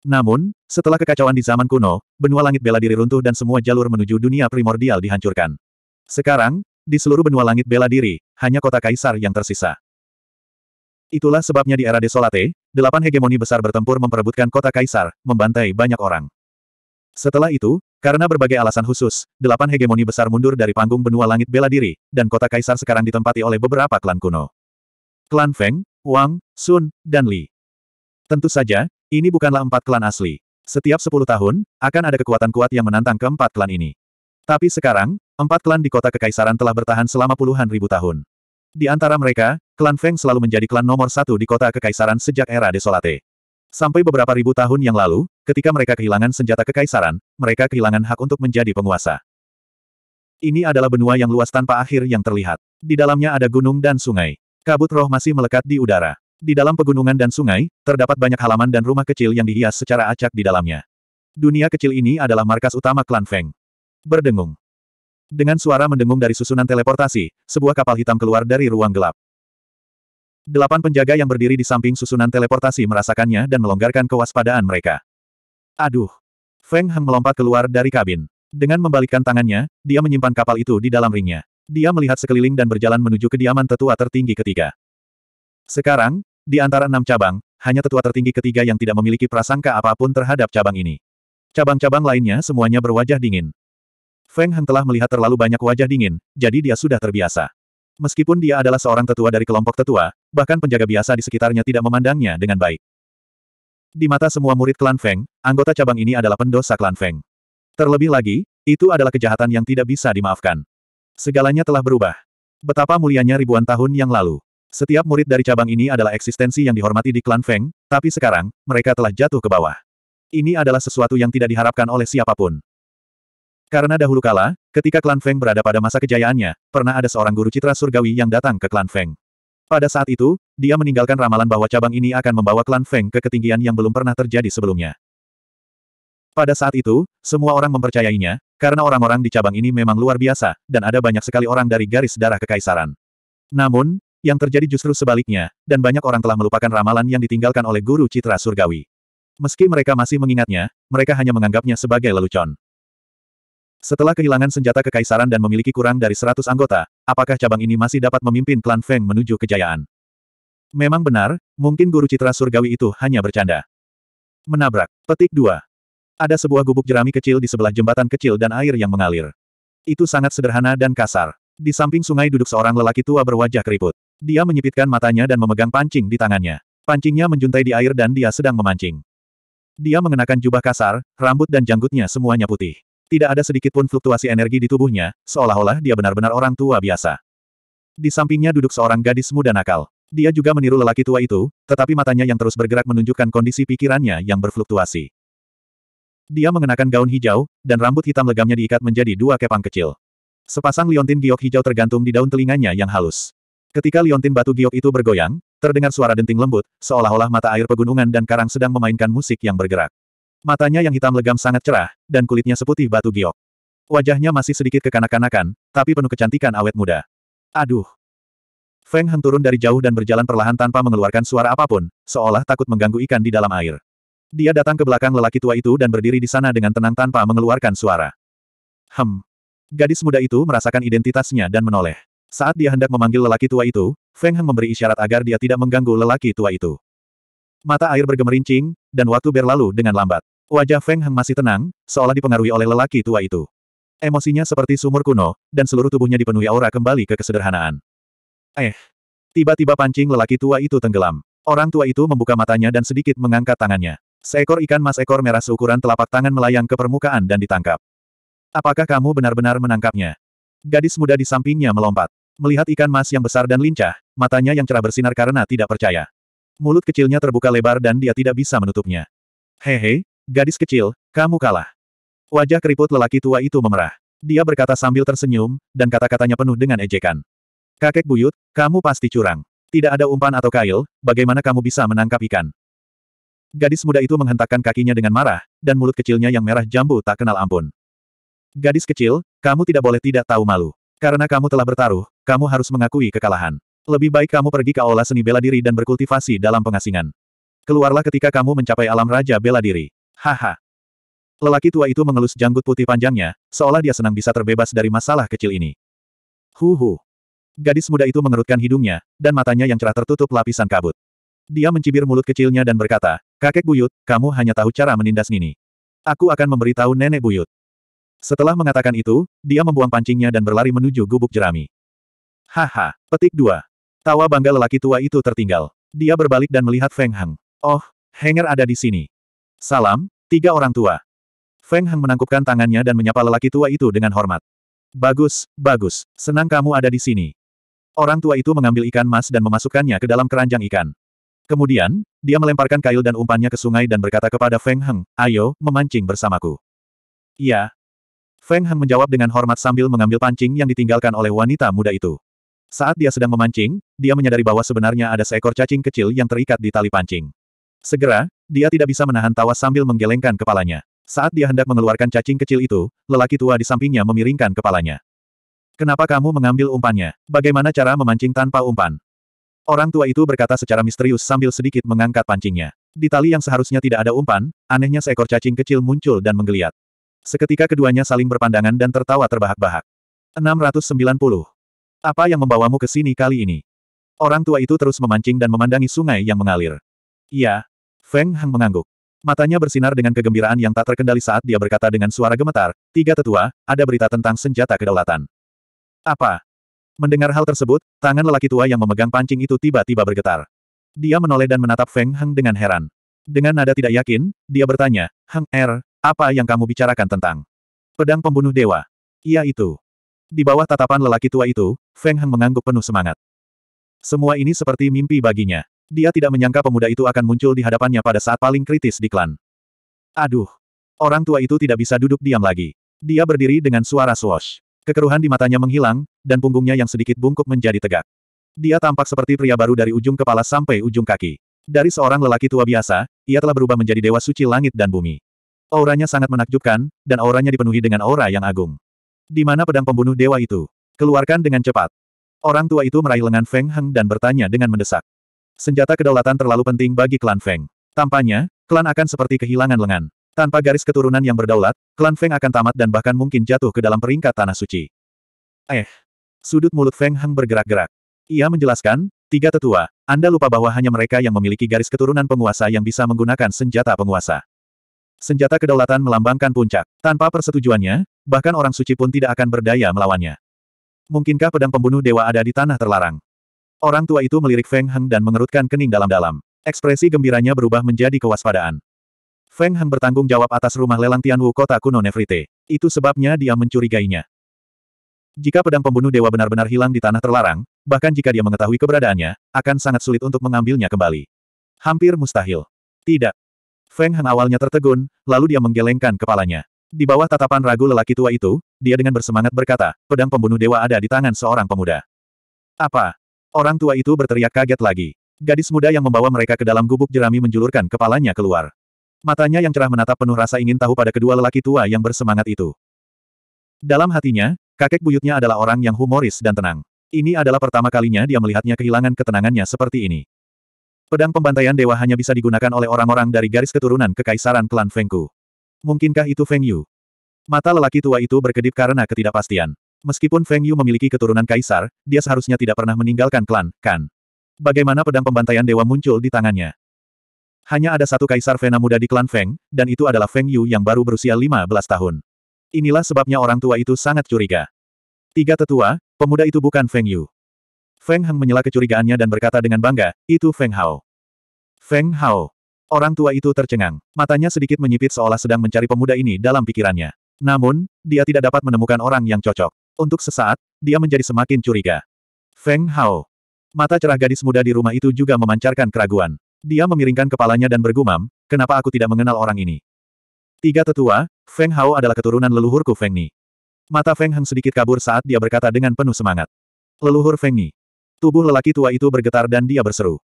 Namun, setelah kekacauan di zaman kuno, benua langit bela diri runtuh dan semua jalur menuju dunia primordial dihancurkan. Sekarang, di seluruh benua langit bela diri, hanya kota kaisar yang tersisa. Itulah sebabnya di era Desolate, delapan hegemoni besar bertempur memperebutkan kota kaisar, membantai banyak orang. Setelah itu, karena berbagai alasan khusus, delapan hegemoni besar mundur dari panggung benua langit bela diri, dan kota kaisar sekarang ditempati oleh beberapa klan kuno. Klan Feng, Wang, Sun, dan Li. Tentu saja, ini bukanlah empat klan asli. Setiap sepuluh tahun, akan ada kekuatan kuat yang menantang keempat klan ini. Tapi sekarang, Empat klan di kota kekaisaran telah bertahan selama puluhan ribu tahun. Di antara mereka, klan Feng selalu menjadi klan nomor satu di kota kekaisaran sejak era Desolate. Sampai beberapa ribu tahun yang lalu, ketika mereka kehilangan senjata kekaisaran, mereka kehilangan hak untuk menjadi penguasa. Ini adalah benua yang luas tanpa akhir yang terlihat. Di dalamnya ada gunung dan sungai. Kabut roh masih melekat di udara. Di dalam pegunungan dan sungai, terdapat banyak halaman dan rumah kecil yang dihias secara acak di dalamnya. Dunia kecil ini adalah markas utama klan Feng. Berdengung. Dengan suara mendengung dari susunan teleportasi, sebuah kapal hitam keluar dari ruang gelap. Delapan penjaga yang berdiri di samping susunan teleportasi merasakannya dan melonggarkan kewaspadaan mereka. Aduh! Feng Heng melompat keluar dari kabin. Dengan membalikkan tangannya, dia menyimpan kapal itu di dalam ringnya. Dia melihat sekeliling dan berjalan menuju kediaman tetua tertinggi ketiga. Sekarang, di antara enam cabang, hanya tetua tertinggi ketiga yang tidak memiliki prasangka apapun terhadap cabang ini. Cabang-cabang lainnya semuanya berwajah dingin. Feng Han telah melihat terlalu banyak wajah dingin, jadi dia sudah terbiasa. Meskipun dia adalah seorang tetua dari kelompok tetua, bahkan penjaga biasa di sekitarnya tidak memandangnya dengan baik. Di mata semua murid klan Feng, anggota cabang ini adalah pendosa klan Feng. Terlebih lagi, itu adalah kejahatan yang tidak bisa dimaafkan. Segalanya telah berubah. Betapa mulianya ribuan tahun yang lalu. Setiap murid dari cabang ini adalah eksistensi yang dihormati di klan Feng, tapi sekarang, mereka telah jatuh ke bawah. Ini adalah sesuatu yang tidak diharapkan oleh siapapun. Karena dahulu kala, ketika klan Feng berada pada masa kejayaannya, pernah ada seorang guru citra surgawi yang datang ke klan Feng. Pada saat itu, dia meninggalkan ramalan bahwa cabang ini akan membawa klan Feng ke ketinggian yang belum pernah terjadi sebelumnya. Pada saat itu, semua orang mempercayainya, karena orang-orang di cabang ini memang luar biasa, dan ada banyak sekali orang dari garis darah kekaisaran. Namun, yang terjadi justru sebaliknya, dan banyak orang telah melupakan ramalan yang ditinggalkan oleh guru citra surgawi. Meski mereka masih mengingatnya, mereka hanya menganggapnya sebagai lelucon. Setelah kehilangan senjata kekaisaran dan memiliki kurang dari 100 anggota, apakah cabang ini masih dapat memimpin klan Feng menuju kejayaan? Memang benar, mungkin guru citra surgawi itu hanya bercanda. Menabrak. Petik dua. Ada sebuah gubuk jerami kecil di sebelah jembatan kecil dan air yang mengalir. Itu sangat sederhana dan kasar. Di samping sungai duduk seorang lelaki tua berwajah keriput. Dia menyipitkan matanya dan memegang pancing di tangannya. Pancingnya menjuntai di air dan dia sedang memancing. Dia mengenakan jubah kasar, rambut dan janggutnya semuanya putih. Tidak ada sedikit pun fluktuasi energi di tubuhnya, seolah-olah dia benar-benar orang tua biasa. Di sampingnya duduk seorang gadis muda nakal. Dia juga meniru lelaki tua itu, tetapi matanya yang terus bergerak menunjukkan kondisi pikirannya yang berfluktuasi. Dia mengenakan gaun hijau, dan rambut hitam legamnya diikat menjadi dua kepang kecil. Sepasang liontin giok hijau tergantung di daun telinganya yang halus. Ketika liontin batu giok itu bergoyang, terdengar suara denting lembut, seolah-olah mata air pegunungan dan karang sedang memainkan musik yang bergerak. Matanya yang hitam legam sangat cerah, dan kulitnya seputih batu giok. Wajahnya masih sedikit kekanak-kanakan, tapi penuh kecantikan awet muda. Aduh! Feng Heng turun dari jauh dan berjalan perlahan tanpa mengeluarkan suara apapun, seolah takut mengganggu ikan di dalam air. Dia datang ke belakang lelaki tua itu dan berdiri di sana dengan tenang tanpa mengeluarkan suara. Hem. Gadis muda itu merasakan identitasnya dan menoleh. Saat dia hendak memanggil lelaki tua itu, Feng Heng memberi isyarat agar dia tidak mengganggu lelaki tua itu. Mata air bergemerincing, dan waktu berlalu dengan lambat. Wajah Feng Heng masih tenang, seolah dipengaruhi oleh lelaki tua itu. Emosinya seperti sumur kuno, dan seluruh tubuhnya dipenuhi aura kembali ke kesederhanaan. Eh. Tiba-tiba pancing lelaki tua itu tenggelam. Orang tua itu membuka matanya dan sedikit mengangkat tangannya. Seekor ikan mas ekor merah seukuran telapak tangan melayang ke permukaan dan ditangkap. Apakah kamu benar-benar menangkapnya? Gadis muda di sampingnya melompat. Melihat ikan mas yang besar dan lincah, matanya yang cerah bersinar karena tidak percaya. Mulut kecilnya terbuka lebar dan dia tidak bisa menutupnya. Hehe, Gadis kecil, kamu kalah. Wajah keriput lelaki tua itu memerah. Dia berkata sambil tersenyum, dan kata-katanya penuh dengan ejekan. Kakek buyut, kamu pasti curang. Tidak ada umpan atau kail, bagaimana kamu bisa menangkap ikan? Gadis muda itu menghentakkan kakinya dengan marah, dan mulut kecilnya yang merah jambu tak kenal ampun. Gadis kecil, kamu tidak boleh tidak tahu malu. Karena kamu telah bertaruh, kamu harus mengakui kekalahan. Lebih baik kamu pergi ke aula seni bela diri dan berkultivasi dalam pengasingan. Keluarlah ketika kamu mencapai alam raja bela diri. Haha. Lelaki tua itu mengelus janggut putih panjangnya, seolah dia senang bisa terbebas dari masalah kecil ini. Huhu. Gadis muda itu mengerutkan hidungnya, dan matanya yang cerah tertutup lapisan kabut. Dia mencibir mulut kecilnya dan berkata, Kakek Buyut, kamu hanya tahu cara menindas Nini. Aku akan memberitahu Nenek Buyut. Setelah mengatakan itu, dia membuang pancingnya dan berlari menuju gubuk jerami. Haha, petik dua. Tawa bangga lelaki tua itu tertinggal. Dia berbalik dan melihat Feng Hang. Oh, Hanger ada di sini. Salam, tiga orang tua. Feng Heng menangkupkan tangannya dan menyapa lelaki tua itu dengan hormat. Bagus, bagus, senang kamu ada di sini. Orang tua itu mengambil ikan mas dan memasukkannya ke dalam keranjang ikan. Kemudian, dia melemparkan kail dan umpannya ke sungai dan berkata kepada Feng Heng, ayo, memancing bersamaku. Iya. Feng Heng menjawab dengan hormat sambil mengambil pancing yang ditinggalkan oleh wanita muda itu. Saat dia sedang memancing, dia menyadari bahwa sebenarnya ada seekor cacing kecil yang terikat di tali pancing. Segera, dia tidak bisa menahan tawa sambil menggelengkan kepalanya. Saat dia hendak mengeluarkan cacing kecil itu, lelaki tua di sampingnya memiringkan kepalanya. Kenapa kamu mengambil umpannya? Bagaimana cara memancing tanpa umpan? Orang tua itu berkata secara misterius sambil sedikit mengangkat pancingnya. Di tali yang seharusnya tidak ada umpan, anehnya seekor cacing kecil muncul dan menggeliat. Seketika keduanya saling berpandangan dan tertawa terbahak-bahak. 690. Apa yang membawamu ke sini kali ini? Orang tua itu terus memancing dan memandangi sungai yang mengalir. Iya, Feng Hang mengangguk. Matanya bersinar dengan kegembiraan yang tak terkendali saat dia berkata dengan suara gemetar, Tiga tetua, ada berita tentang senjata kedaulatan. Apa? Mendengar hal tersebut, tangan lelaki tua yang memegang pancing itu tiba-tiba bergetar. Dia menoleh dan menatap Feng Hang dengan heran. Dengan nada tidak yakin, dia bertanya, Hang Er, apa yang kamu bicarakan tentang? Pedang pembunuh dewa. Iya itu. Di bawah tatapan lelaki tua itu, Feng Hang mengangguk penuh semangat. Semua ini seperti mimpi baginya. Dia tidak menyangka pemuda itu akan muncul di hadapannya pada saat paling kritis di klan. Aduh. Orang tua itu tidak bisa duduk diam lagi. Dia berdiri dengan suara swash. Kekeruhan di matanya menghilang, dan punggungnya yang sedikit bungkuk menjadi tegak. Dia tampak seperti pria baru dari ujung kepala sampai ujung kaki. Dari seorang lelaki tua biasa, ia telah berubah menjadi dewa suci langit dan bumi. Auranya sangat menakjubkan, dan auranya dipenuhi dengan aura yang agung. Di mana pedang pembunuh dewa itu? Keluarkan dengan cepat. Orang tua itu meraih lengan Feng Heng dan bertanya dengan mendesak. Senjata kedaulatan terlalu penting bagi klan Feng. Tampaknya, klan akan seperti kehilangan lengan. Tanpa garis keturunan yang berdaulat, klan Feng akan tamat dan bahkan mungkin jatuh ke dalam peringkat tanah suci. Eh. Sudut mulut Feng Heng bergerak-gerak. Ia menjelaskan, tiga tetua, Anda lupa bahwa hanya mereka yang memiliki garis keturunan penguasa yang bisa menggunakan senjata penguasa. Senjata kedaulatan melambangkan puncak. Tanpa persetujuannya, bahkan orang suci pun tidak akan berdaya melawannya. Mungkinkah pedang pembunuh dewa ada di tanah terlarang? Orang tua itu melirik Feng Heng dan mengerutkan kening dalam-dalam. Ekspresi gembiranya berubah menjadi kewaspadaan. Feng Heng bertanggung jawab atas rumah lelang Tianwu kota kuno Nefrite. Itu sebabnya dia mencurigainya. Jika pedang pembunuh dewa benar-benar hilang di tanah terlarang, bahkan jika dia mengetahui keberadaannya, akan sangat sulit untuk mengambilnya kembali. Hampir mustahil. Tidak. Feng Heng awalnya tertegun, lalu dia menggelengkan kepalanya. Di bawah tatapan ragu lelaki tua itu, dia dengan bersemangat berkata, pedang pembunuh dewa ada di tangan seorang pemuda. Apa? Orang tua itu berteriak kaget lagi. Gadis muda yang membawa mereka ke dalam gubuk jerami menjulurkan kepalanya keluar. Matanya yang cerah menatap penuh rasa ingin tahu pada kedua lelaki tua yang bersemangat itu. Dalam hatinya, kakek buyutnya adalah orang yang humoris dan tenang. Ini adalah pertama kalinya dia melihatnya kehilangan ketenangannya seperti ini. Pedang pembantaian dewa hanya bisa digunakan oleh orang-orang dari garis keturunan kekaisaran klan Fengku. Mungkinkah itu Feng Yu? Mata lelaki tua itu berkedip karena ketidakpastian. Meskipun Feng Yu memiliki keturunan kaisar, dia seharusnya tidak pernah meninggalkan klan, kan? Bagaimana pedang pembantaian dewa muncul di tangannya? Hanya ada satu kaisar Vena muda di klan Feng, dan itu adalah Feng Yu yang baru berusia 15 tahun. Inilah sebabnya orang tua itu sangat curiga. Tiga tetua, pemuda itu bukan Feng Yu. Feng Heng menyela kecurigaannya dan berkata dengan bangga, itu Feng Hao. Feng Hao. Orang tua itu tercengang. Matanya sedikit menyipit seolah sedang mencari pemuda ini dalam pikirannya. Namun, dia tidak dapat menemukan orang yang cocok. Untuk sesaat, dia menjadi semakin curiga. Feng Hao. Mata cerah gadis muda di rumah itu juga memancarkan keraguan. Dia memiringkan kepalanya dan bergumam, kenapa aku tidak mengenal orang ini? Tiga tetua, Feng Hao adalah keturunan leluhurku Feng Ni. Mata Feng Heng sedikit kabur saat dia berkata dengan penuh semangat. Leluhur Feng Ni. Tubuh lelaki tua itu bergetar dan dia berseru.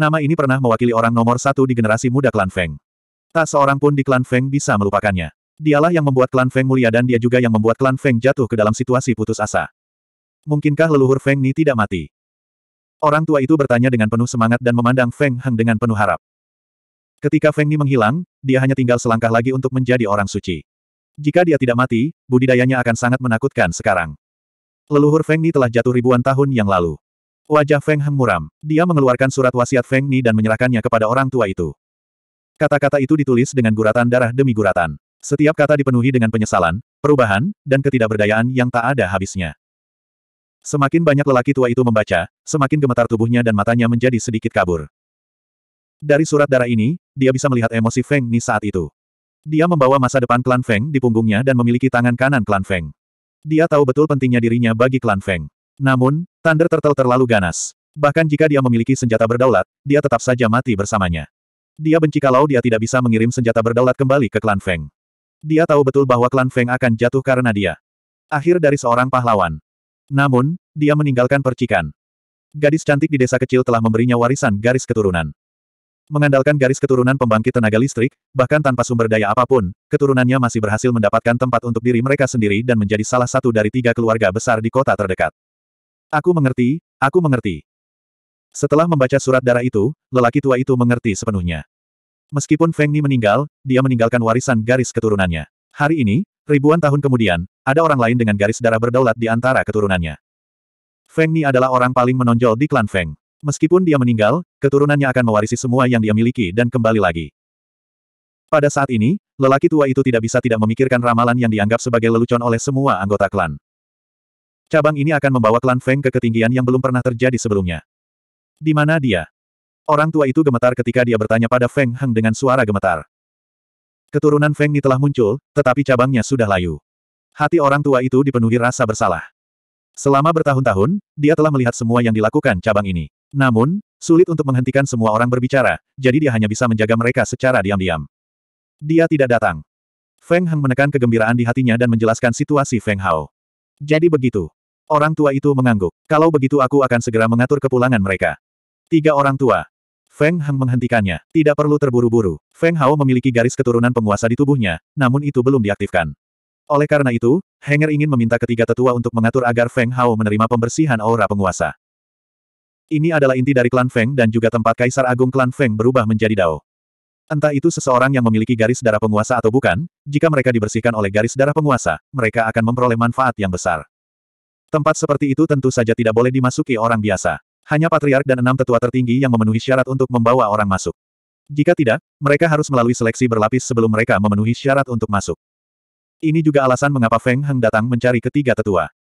Nama ini pernah mewakili orang nomor satu di generasi muda klan Feng. Tak seorang pun di klan Feng bisa melupakannya. Dialah yang membuat klan Feng mulia dan dia juga yang membuat klan Feng jatuh ke dalam situasi putus asa. Mungkinkah leluhur Feng Ni tidak mati? Orang tua itu bertanya dengan penuh semangat dan memandang Feng Heng dengan penuh harap. Ketika Feng Ni menghilang, dia hanya tinggal selangkah lagi untuk menjadi orang suci. Jika dia tidak mati, budidayanya akan sangat menakutkan sekarang. Leluhur Feng Ni telah jatuh ribuan tahun yang lalu. Wajah Feng Heng muram. Dia mengeluarkan surat wasiat Feng Ni dan menyerahkannya kepada orang tua itu. Kata-kata itu ditulis dengan guratan darah demi guratan. Setiap kata dipenuhi dengan penyesalan, perubahan, dan ketidakberdayaan yang tak ada habisnya. Semakin banyak lelaki tua itu membaca, semakin gemetar tubuhnya dan matanya menjadi sedikit kabur. Dari surat darah ini, dia bisa melihat emosi Feng Ni saat itu. Dia membawa masa depan klan Feng di punggungnya dan memiliki tangan kanan klan Feng. Dia tahu betul pentingnya dirinya bagi klan Feng. Namun, Thunder Turtle terlalu ganas. Bahkan jika dia memiliki senjata berdaulat, dia tetap saja mati bersamanya. Dia benci kalau dia tidak bisa mengirim senjata berdaulat kembali ke klan Feng. Dia tahu betul bahwa klan Feng akan jatuh karena dia. Akhir dari seorang pahlawan. Namun, dia meninggalkan percikan. Gadis cantik di desa kecil telah memberinya warisan garis keturunan. Mengandalkan garis keturunan pembangkit tenaga listrik, bahkan tanpa sumber daya apapun, keturunannya masih berhasil mendapatkan tempat untuk diri mereka sendiri dan menjadi salah satu dari tiga keluarga besar di kota terdekat. Aku mengerti, aku mengerti. Setelah membaca surat darah itu, lelaki tua itu mengerti sepenuhnya. Meskipun Feng Ni meninggal, dia meninggalkan warisan garis keturunannya. Hari ini, ribuan tahun kemudian, ada orang lain dengan garis darah berdaulat di antara keturunannya. Feng Ni adalah orang paling menonjol di klan Feng. Meskipun dia meninggal, keturunannya akan mewarisi semua yang dia miliki dan kembali lagi. Pada saat ini, lelaki tua itu tidak bisa tidak memikirkan ramalan yang dianggap sebagai lelucon oleh semua anggota klan. Cabang ini akan membawa klan Feng ke ketinggian yang belum pernah terjadi sebelumnya. Di mana dia? Orang tua itu gemetar ketika dia bertanya pada Feng Heng dengan suara gemetar. Keturunan Feng Ni telah muncul, tetapi cabangnya sudah layu. Hati orang tua itu dipenuhi rasa bersalah. Selama bertahun-tahun, dia telah melihat semua yang dilakukan cabang ini. Namun, sulit untuk menghentikan semua orang berbicara, jadi dia hanya bisa menjaga mereka secara diam-diam. Dia tidak datang. Feng Heng menekan kegembiraan di hatinya dan menjelaskan situasi Feng Hao. Jadi begitu. Orang tua itu mengangguk. Kalau begitu aku akan segera mengatur kepulangan mereka. Tiga orang tua. Feng Hang menghentikannya. Tidak perlu terburu-buru. Feng Hao memiliki garis keturunan penguasa di tubuhnya, namun itu belum diaktifkan. Oleh karena itu, Henger ingin meminta ketiga tetua untuk mengatur agar Feng Hao menerima pembersihan aura penguasa. Ini adalah inti dari klan Feng dan juga tempat Kaisar Agung klan Feng berubah menjadi Dao. Entah itu seseorang yang memiliki garis darah penguasa atau bukan, jika mereka dibersihkan oleh garis darah penguasa, mereka akan memperoleh manfaat yang besar. Tempat seperti itu tentu saja tidak boleh dimasuki orang biasa. Hanya patriark dan enam tetua tertinggi yang memenuhi syarat untuk membawa orang masuk. Jika tidak, mereka harus melalui seleksi berlapis sebelum mereka memenuhi syarat untuk masuk. Ini juga alasan mengapa Feng Heng datang mencari ketiga tetua.